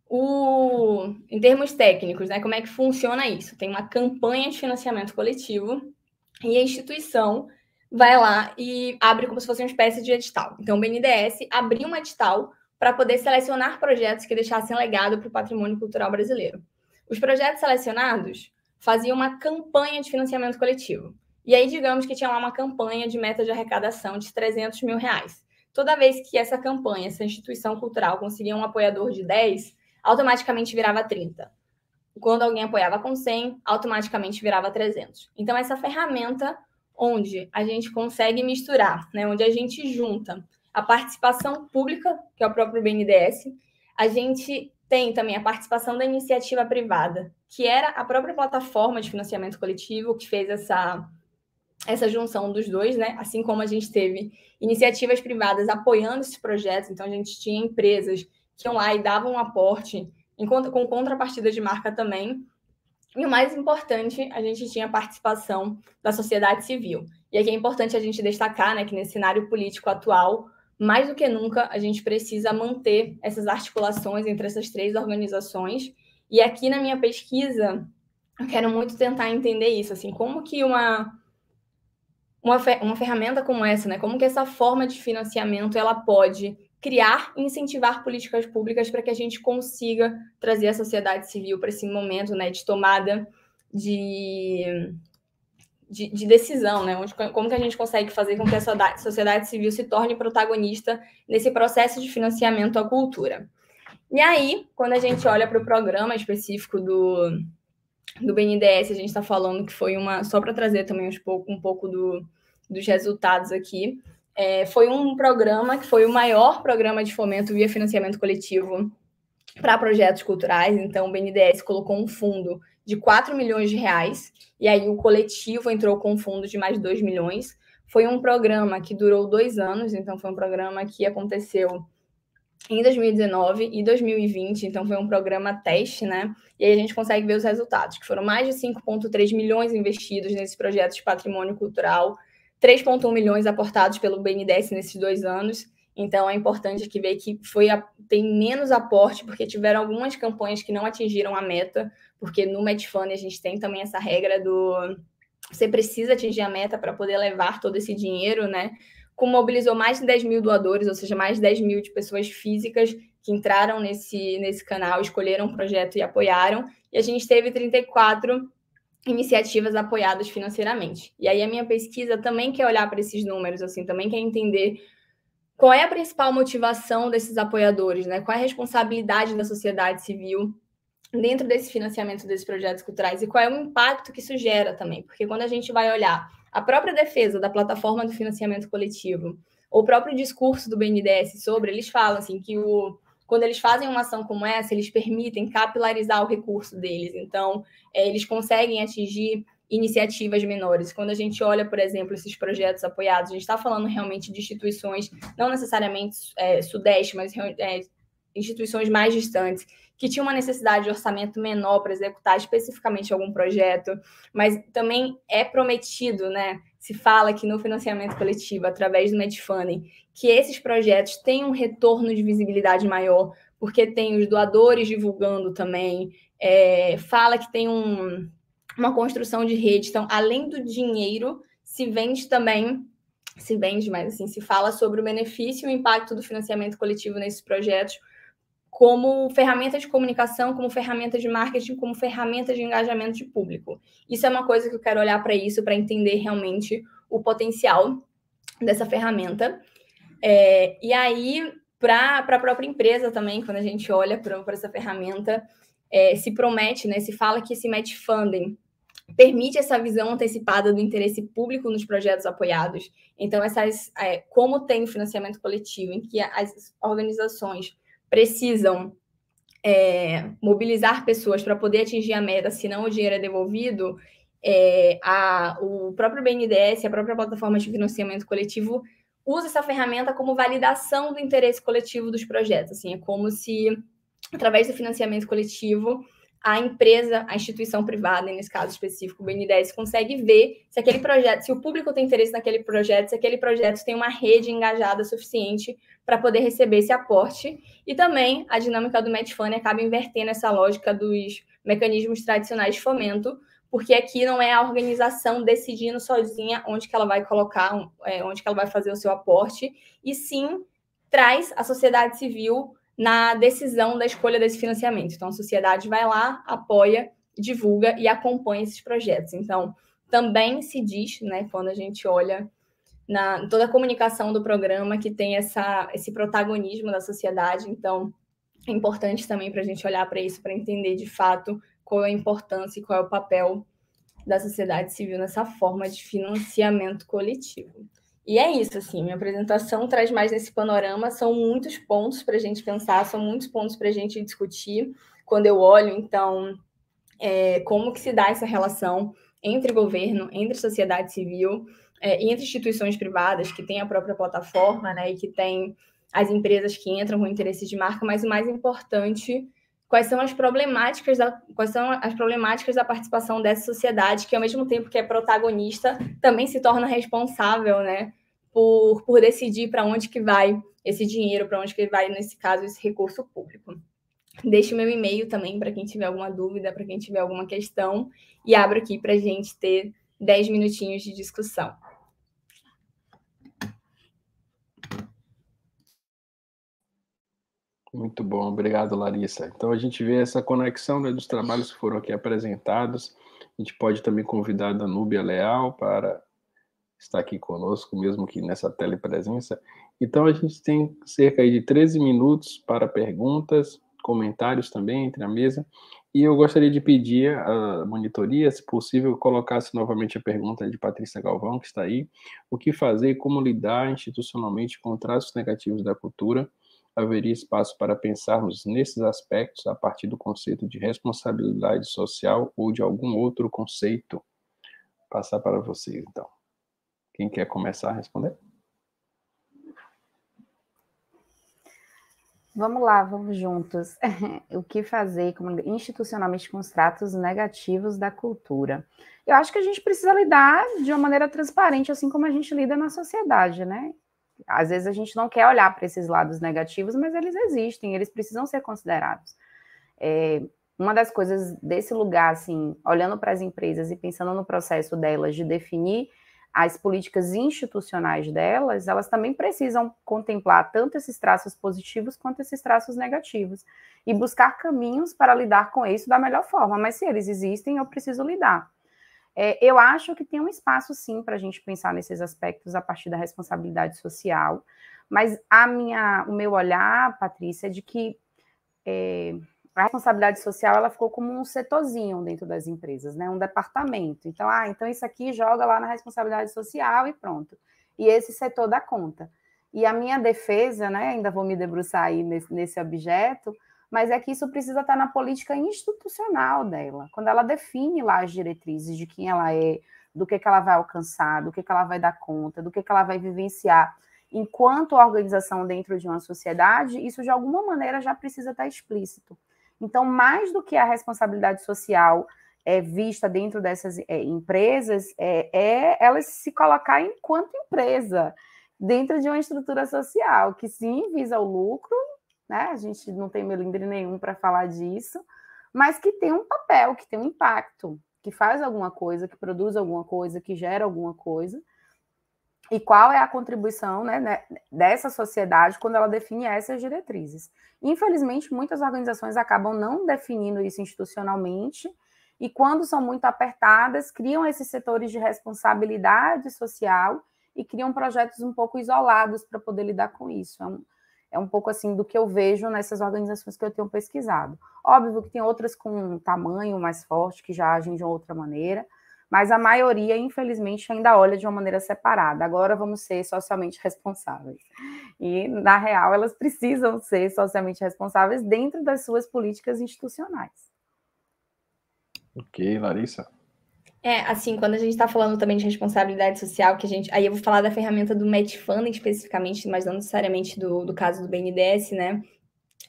o, em termos técnicos, né, como é que funciona isso? Tem uma campanha de financiamento coletivo e a instituição vai lá e abre como se fosse uma espécie de edital. Então, o BNDES abriu um edital para poder selecionar projetos que deixassem legado para o patrimônio cultural brasileiro. Os projetos selecionados faziam uma campanha de financiamento coletivo. E aí, digamos que tinha lá uma campanha de meta de arrecadação de 300 mil reais. Toda vez que essa campanha, essa instituição cultural conseguia um apoiador de 10, automaticamente virava 30. Quando alguém apoiava com 100, automaticamente virava 300. Então, essa ferramenta onde a gente consegue misturar, né, onde a gente junta a participação pública, que é o próprio BNDES, a gente tem também a participação da iniciativa privada, que era a própria plataforma de financiamento coletivo que fez essa essa junção dos dois, né? Assim como a gente teve iniciativas privadas apoiando esses projetos, então a gente tinha empresas que iam lá e davam um aporte contra, com contrapartida de marca também. E o mais importante, a gente tinha participação da sociedade civil. E aqui é importante a gente destacar né, que nesse cenário político atual, mais do que nunca, a gente precisa manter essas articulações entre essas três organizações. E aqui na minha pesquisa, eu quero muito tentar entender isso, assim, como que uma uma, fer uma ferramenta como essa, né? Como que essa forma de financiamento ela pode criar e incentivar políticas públicas para que a gente consiga trazer a sociedade civil para esse momento né, de tomada de, de, de decisão, né? Onde, como que a gente consegue fazer com que a sociedade civil se torne protagonista nesse processo de financiamento à cultura. E aí, quando a gente olha para o programa específico do, do BNDES, a gente está falando que foi uma. Só para trazer também um pouco, tipo, um pouco do, dos resultados aqui. É, foi um programa que foi o maior programa de fomento via financiamento coletivo para projetos culturais. Então, o BNDES colocou um fundo de 4 milhões de reais, e aí o coletivo entrou com um fundo de mais 2 milhões. Foi um programa que durou dois anos, então foi um programa que aconteceu em 2019 e 2020, então foi um programa teste, né? E aí a gente consegue ver os resultados, que foram mais de 5,3 milhões investidos nesse projeto de patrimônio cultural, 3,1 milhões aportados pelo BNDES nesses dois anos. Então é importante aqui ver que foi a, tem menos aporte, porque tiveram algumas campanhas que não atingiram a meta, porque no Medfund a gente tem também essa regra do você precisa atingir a meta para poder levar todo esse dinheiro, né? como mobilizou mais de 10 mil doadores, ou seja, mais de 10 mil de pessoas físicas que entraram nesse, nesse canal, escolheram o projeto e apoiaram. E a gente teve 34 iniciativas apoiadas financeiramente. E aí a minha pesquisa também quer olhar para esses números, assim, também quer entender qual é a principal motivação desses apoiadores, né? Qual é a responsabilidade da sociedade civil dentro desse financiamento desses projetos culturais e qual é o impacto que isso gera também, porque quando a gente vai olhar a própria defesa da plataforma do financiamento coletivo, o próprio discurso do BNDES sobre, eles falam assim que o quando eles fazem uma ação como essa, eles permitem capilarizar o recurso deles. Então, é, eles conseguem atingir iniciativas menores. Quando a gente olha, por exemplo, esses projetos apoiados, a gente está falando realmente de instituições, não necessariamente é, sudeste, mas é, instituições mais distantes, que tinha uma necessidade de orçamento menor para executar especificamente algum projeto, mas também é prometido, né? Se fala que no financiamento coletivo, através do Medfunding, que esses projetos têm um retorno de visibilidade maior, porque tem os doadores divulgando também, é, fala que tem um, uma construção de rede. Então, além do dinheiro, se vende também se vende, mas assim, se fala sobre o benefício e o impacto do financiamento coletivo nesses projetos, como ferramenta de comunicação, como ferramenta de marketing, como ferramenta de engajamento de público. Isso é uma coisa que eu quero olhar para isso, para entender realmente o potencial dessa ferramenta. É, e aí, para a própria empresa também, quando a gente olha para essa ferramenta, é, se promete, né, se fala que esse match funding permite essa visão antecipada do interesse público nos projetos apoiados. Então, essas, é, como tem financiamento coletivo, em que as organizações precisam é, mobilizar pessoas para poder atingir a meta, senão o dinheiro é devolvido, é, a, o próprio BNDES, a própria plataforma de financiamento coletivo, usa essa ferramenta como validação do interesse coletivo dos projetos. Assim, é como se, através do financiamento coletivo, a empresa, a instituição privada, nesse caso específico, o BNDES, consegue ver se aquele projeto, se o público tem interesse naquele projeto, se aquele projeto tem uma rede engajada suficiente para poder receber esse aporte. E também a dinâmica do match acaba invertendo essa lógica dos mecanismos tradicionais de fomento, porque aqui não é a organização decidindo sozinha onde que ela vai colocar, é, onde que ela vai fazer o seu aporte, e sim traz a sociedade civil na decisão da escolha desse financiamento. Então, a sociedade vai lá, apoia, divulga e acompanha esses projetos. Então, também se diz, né, quando a gente olha na toda a comunicação do programa, que tem essa, esse protagonismo da sociedade. Então, é importante também para a gente olhar para isso, para entender de fato qual é a importância e qual é o papel da sociedade civil nessa forma de financiamento coletivo. E é isso, assim, minha apresentação traz mais nesse panorama, são muitos pontos para a gente pensar, são muitos pontos para a gente discutir quando eu olho, então, é, como que se dá essa relação entre governo, entre sociedade civil, é, entre instituições privadas que têm a própria plataforma, né, e que têm as empresas que entram com interesse de marca, mas o mais importante quais são as problemáticas da, quais são as problemáticas da participação dessa sociedade que ao mesmo tempo que é protagonista também se torna responsável né por, por decidir para onde que vai esse dinheiro para onde que vai nesse caso esse recurso público deixe meu e-mail também para quem tiver alguma dúvida para quem tiver alguma questão e abro aqui para gente ter 10 minutinhos de discussão Muito bom, obrigado, Larissa. Então a gente vê essa conexão né, dos trabalhos que foram aqui apresentados. A gente pode também convidar a Danúbia Leal para estar aqui conosco, mesmo que nessa telepresença. Então a gente tem cerca de 13 minutos para perguntas, comentários também entre a mesa. E eu gostaria de pedir à monitoria, se possível, colocasse novamente a pergunta de Patrícia Galvão, que está aí: o que fazer e como lidar institucionalmente com traços negativos da cultura? haveria espaço para pensarmos nesses aspectos a partir do conceito de responsabilidade social ou de algum outro conceito. Vou passar para vocês, então. Quem quer começar a responder? Vamos lá, vamos juntos. o que fazer como institucionalmente com os tratos negativos da cultura? Eu acho que a gente precisa lidar de uma maneira transparente, assim como a gente lida na sociedade, né? Às vezes a gente não quer olhar para esses lados negativos, mas eles existem, eles precisam ser considerados. É, uma das coisas desse lugar, assim, olhando para as empresas e pensando no processo delas de definir as políticas institucionais delas, elas também precisam contemplar tanto esses traços positivos quanto esses traços negativos e buscar caminhos para lidar com isso da melhor forma. Mas se eles existem, eu preciso lidar. É, eu acho que tem um espaço, sim, para a gente pensar nesses aspectos a partir da responsabilidade social, mas a minha, o meu olhar, Patrícia, é de que é, a responsabilidade social ela ficou como um setorzinho dentro das empresas, né? um departamento. Então, ah, então isso aqui joga lá na responsabilidade social e pronto. E esse setor dá conta. E a minha defesa, né, ainda vou me debruçar aí nesse, nesse objeto, mas é que isso precisa estar tá na política institucional dela, quando ela define lá as diretrizes de quem ela é, do que, que ela vai alcançar, do que, que ela vai dar conta, do que, que ela vai vivenciar enquanto organização dentro de uma sociedade, isso de alguma maneira já precisa estar tá explícito. Então, mais do que a responsabilidade social é vista dentro dessas é, empresas, é, é elas se colocar enquanto empresa dentro de uma estrutura social que sim visa o lucro né? A gente não tem melindre nenhum para falar disso, mas que tem um papel, que tem um impacto, que faz alguma coisa, que produz alguma coisa, que gera alguma coisa. E qual é a contribuição né, né, dessa sociedade quando ela define essas diretrizes? Infelizmente, muitas organizações acabam não definindo isso institucionalmente, e quando são muito apertadas, criam esses setores de responsabilidade social e criam projetos um pouco isolados para poder lidar com isso. É um, é um pouco assim do que eu vejo nessas organizações que eu tenho pesquisado. Óbvio que tem outras com um tamanho mais forte, que já agem de outra maneira, mas a maioria, infelizmente, ainda olha de uma maneira separada. Agora vamos ser socialmente responsáveis. E, na real, elas precisam ser socialmente responsáveis dentro das suas políticas institucionais. Ok, Larissa. É, assim, quando a gente está falando também de responsabilidade social, que a gente. Aí eu vou falar da ferramenta do Funding especificamente, mas não necessariamente do, do caso do BNDES, né?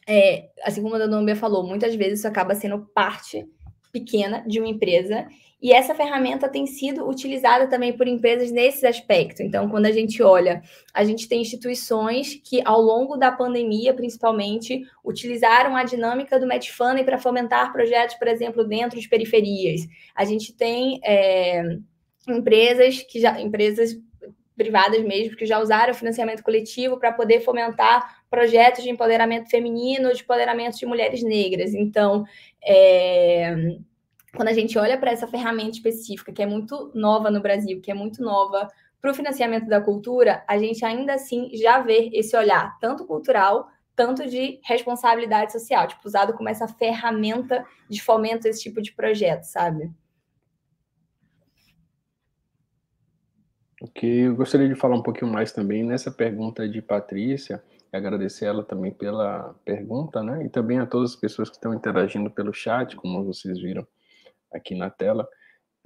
É, assim como a Dona falou, muitas vezes isso acaba sendo parte pequena de uma empresa e essa ferramenta tem sido utilizada também por empresas nesse aspecto. Então, quando a gente olha, a gente tem instituições que, ao longo da pandemia, principalmente, utilizaram a dinâmica do Medfunding para fomentar projetos, por exemplo, dentro de periferias. A gente tem é, empresas que já empresas privadas mesmo que já usaram financiamento coletivo para poder fomentar projetos de empoderamento feminino, de empoderamento de mulheres negras. Então, é quando a gente olha para essa ferramenta específica, que é muito nova no Brasil, que é muito nova para o financiamento da cultura, a gente ainda assim já vê esse olhar, tanto cultural, tanto de responsabilidade social, tipo, usado como essa ferramenta de fomento a esse tipo de projeto, sabe? Ok, eu gostaria de falar um pouquinho mais também nessa pergunta de Patrícia, agradecer ela também pela pergunta, né? E também a todas as pessoas que estão interagindo pelo chat, como vocês viram aqui na tela,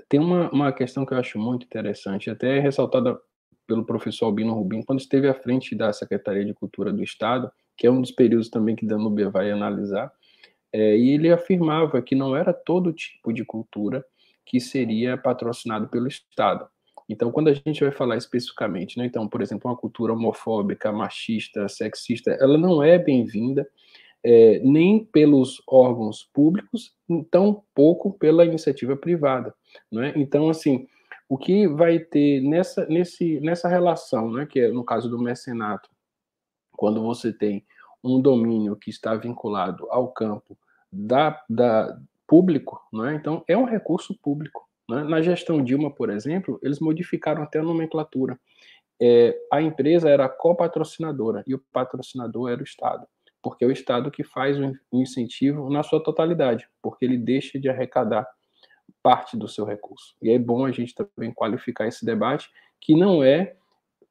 tem uma, uma questão que eu acho muito interessante, até é ressaltada pelo professor Albino Rubim, quando esteve à frente da Secretaria de Cultura do Estado, que é um dos períodos também que Danube vai analisar, é, e ele afirmava que não era todo tipo de cultura que seria patrocinado pelo Estado. Então, quando a gente vai falar especificamente, né, então, por exemplo, uma cultura homofóbica, machista, sexista, ela não é bem-vinda é, nem pelos órgãos públicos, tampouco pela iniciativa privada. Né? Então, assim, o que vai ter nessa, nesse, nessa relação, né, que é no caso do mecenato, quando você tem um domínio que está vinculado ao campo da, da público, né, então é um recurso público. Né? Na gestão Dilma, por exemplo, eles modificaram até a nomenclatura. É, a empresa era copatrocinadora e o patrocinador era o Estado porque é o Estado que faz o incentivo na sua totalidade, porque ele deixa de arrecadar parte do seu recurso. E é bom a gente também qualificar esse debate, que não é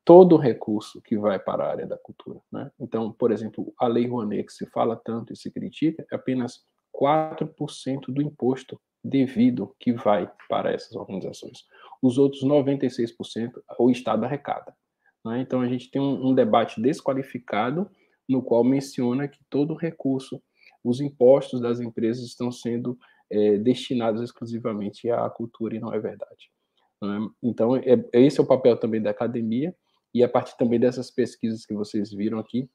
todo o recurso que vai para a área da cultura. Né? Então, por exemplo, a Lei Rouanet, que se fala tanto e se critica, é apenas 4% do imposto devido que vai para essas organizações. Os outros 96% o Estado arrecada. Né? Então, a gente tem um, um debate desqualificado no qual menciona que todo recurso, os impostos das empresas estão sendo é, destinados exclusivamente à cultura, e não é verdade. Né? Então, é, é, esse é o papel também da academia, e a partir também dessas pesquisas que vocês viram aqui,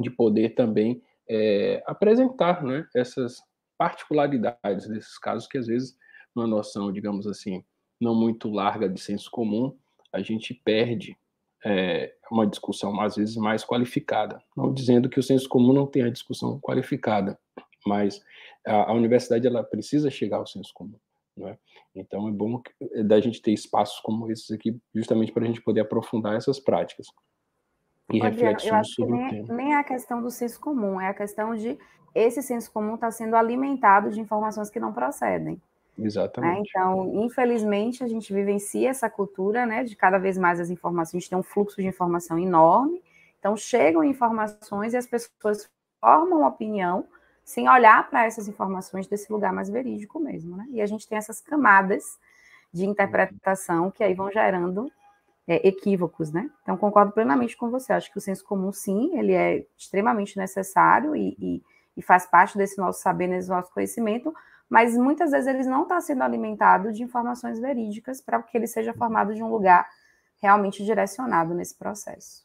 de poder também é, apresentar né, essas particularidades desses casos que às vezes, numa noção, digamos assim, não muito larga de senso comum, a gente perde é, uma discussão, às vezes, mais qualificada. Não dizendo que o senso comum não tenha discussão qualificada, mas a, a universidade ela precisa chegar ao senso comum. É? Então é bom que, é, da gente ter espaços como esses aqui, justamente para a gente poder aprofundar essas práticas. E reflexões eu acho sobre que nem, nem é a questão do senso comum, é a questão de esse senso comum está sendo alimentado de informações que não procedem. Exatamente. Né? Então, infelizmente, a gente vivencia essa cultura, né? De cada vez mais as informações, a gente tem um fluxo de informação enorme. Então, chegam informações e as pessoas formam opinião sem olhar para essas informações desse lugar mais verídico mesmo, né? E a gente tem essas camadas de interpretação que aí vão gerando é, equívocos, né? Então, concordo plenamente com você. Acho que o senso comum, sim, ele é extremamente necessário e, e, e faz parte desse nosso saber, desse nosso conhecimento, mas muitas vezes ele não está sendo alimentado de informações verídicas para que ele seja formado de um lugar realmente direcionado nesse processo.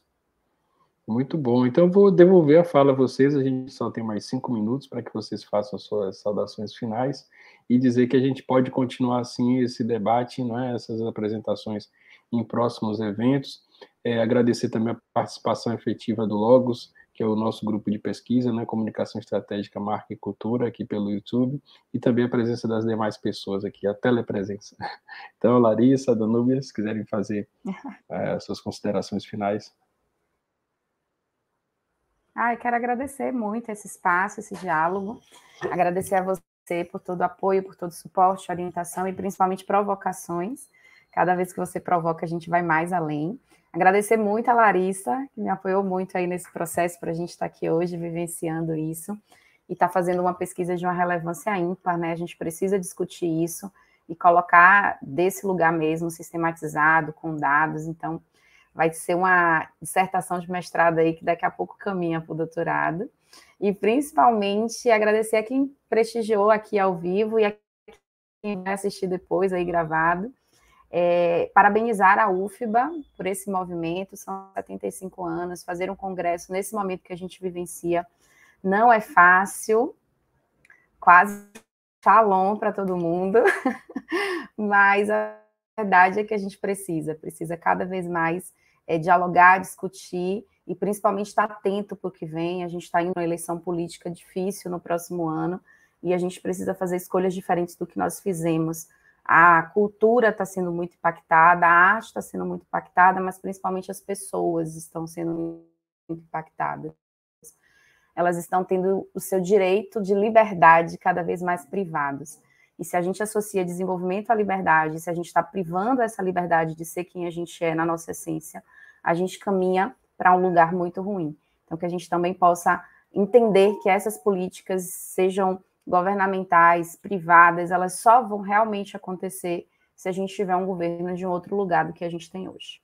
Muito bom. Então, vou devolver a fala a vocês. A gente só tem mais cinco minutos para que vocês façam suas saudações finais e dizer que a gente pode continuar assim esse debate, né, essas apresentações em próximos eventos. É, agradecer também a participação efetiva do Logos, que é o nosso grupo de pesquisa, né, Comunicação Estratégica, Marca e Cultura, aqui pelo YouTube, e também a presença das demais pessoas aqui, a telepresença. Então, Larissa, Danúbia, se quiserem fazer eh, suas considerações finais. Ah, quero agradecer muito esse espaço, esse diálogo, agradecer a você por todo o apoio, por todo o suporte, orientação e principalmente provocações. Cada vez que você provoca, a gente vai mais além. Agradecer muito a Larissa, que me apoiou muito aí nesse processo para a gente estar tá aqui hoje vivenciando isso e está fazendo uma pesquisa de uma relevância ímpar, né? A gente precisa discutir isso e colocar desse lugar mesmo, sistematizado, com dados. Então, vai ser uma dissertação de mestrado aí que daqui a pouco caminha para o doutorado. E principalmente agradecer a quem prestigiou aqui ao vivo e a quem vai assistir depois aí gravado. É, parabenizar a UFBA por esse movimento, são 75 anos, fazer um congresso nesse momento que a gente vivencia não é fácil, quase salão para todo mundo, mas a verdade é que a gente precisa, precisa cada vez mais é, dialogar, discutir e principalmente estar tá atento para o que vem. A gente está em uma eleição política difícil no próximo ano e a gente precisa fazer escolhas diferentes do que nós fizemos a cultura está sendo muito impactada, a arte está sendo muito impactada, mas principalmente as pessoas estão sendo muito impactadas. Elas estão tendo o seu direito de liberdade cada vez mais privados. E se a gente associa desenvolvimento à liberdade, se a gente está privando essa liberdade de ser quem a gente é na nossa essência, a gente caminha para um lugar muito ruim. Então, que a gente também possa entender que essas políticas sejam governamentais, privadas, elas só vão realmente acontecer se a gente tiver um governo de um outro lugar do que a gente tem hoje.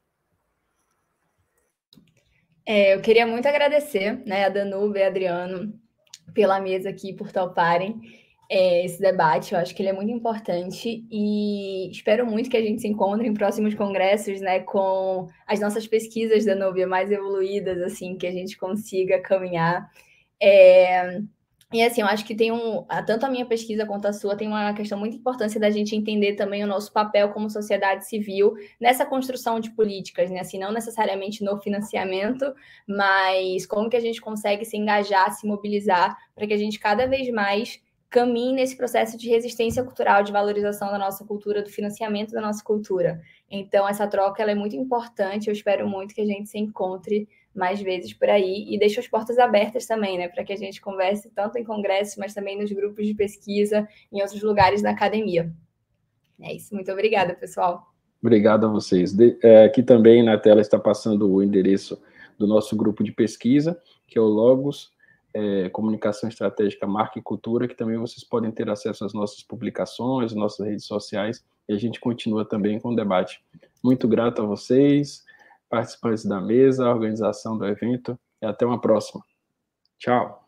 É, eu queria muito agradecer né, a Danube e a Adriano pela mesa aqui, por toparem é, esse debate. Eu acho que ele é muito importante e espero muito que a gente se encontre em próximos congressos né, com as nossas pesquisas da Danube mais evoluídas, assim, que a gente consiga caminhar. É e assim, eu acho que tem um, tanto a minha pesquisa quanto a sua, tem uma questão muito importante da gente entender também o nosso papel como sociedade civil nessa construção de políticas, né? Assim, não necessariamente no financiamento, mas como que a gente consegue se engajar, se mobilizar, para que a gente cada vez mais caminhe nesse processo de resistência cultural, de valorização da nossa cultura, do financiamento da nossa cultura. Então, essa troca ela é muito importante, eu espero muito que a gente se encontre mais vezes por aí e deixo as portas abertas também, né, para que a gente converse tanto em congressos, mas também nos grupos de pesquisa, em outros lugares da academia. É isso, muito obrigada, pessoal. Obrigado a vocês. De, é, aqui também na tela está passando o endereço do nosso grupo de pesquisa, que é o Logos é, Comunicação Estratégica, Marca e Cultura, que também vocês podem ter acesso às nossas publicações, nossas redes sociais, e a gente continua também com o debate. Muito grato a vocês participantes da mesa, a organização do evento. E até uma próxima. Tchau.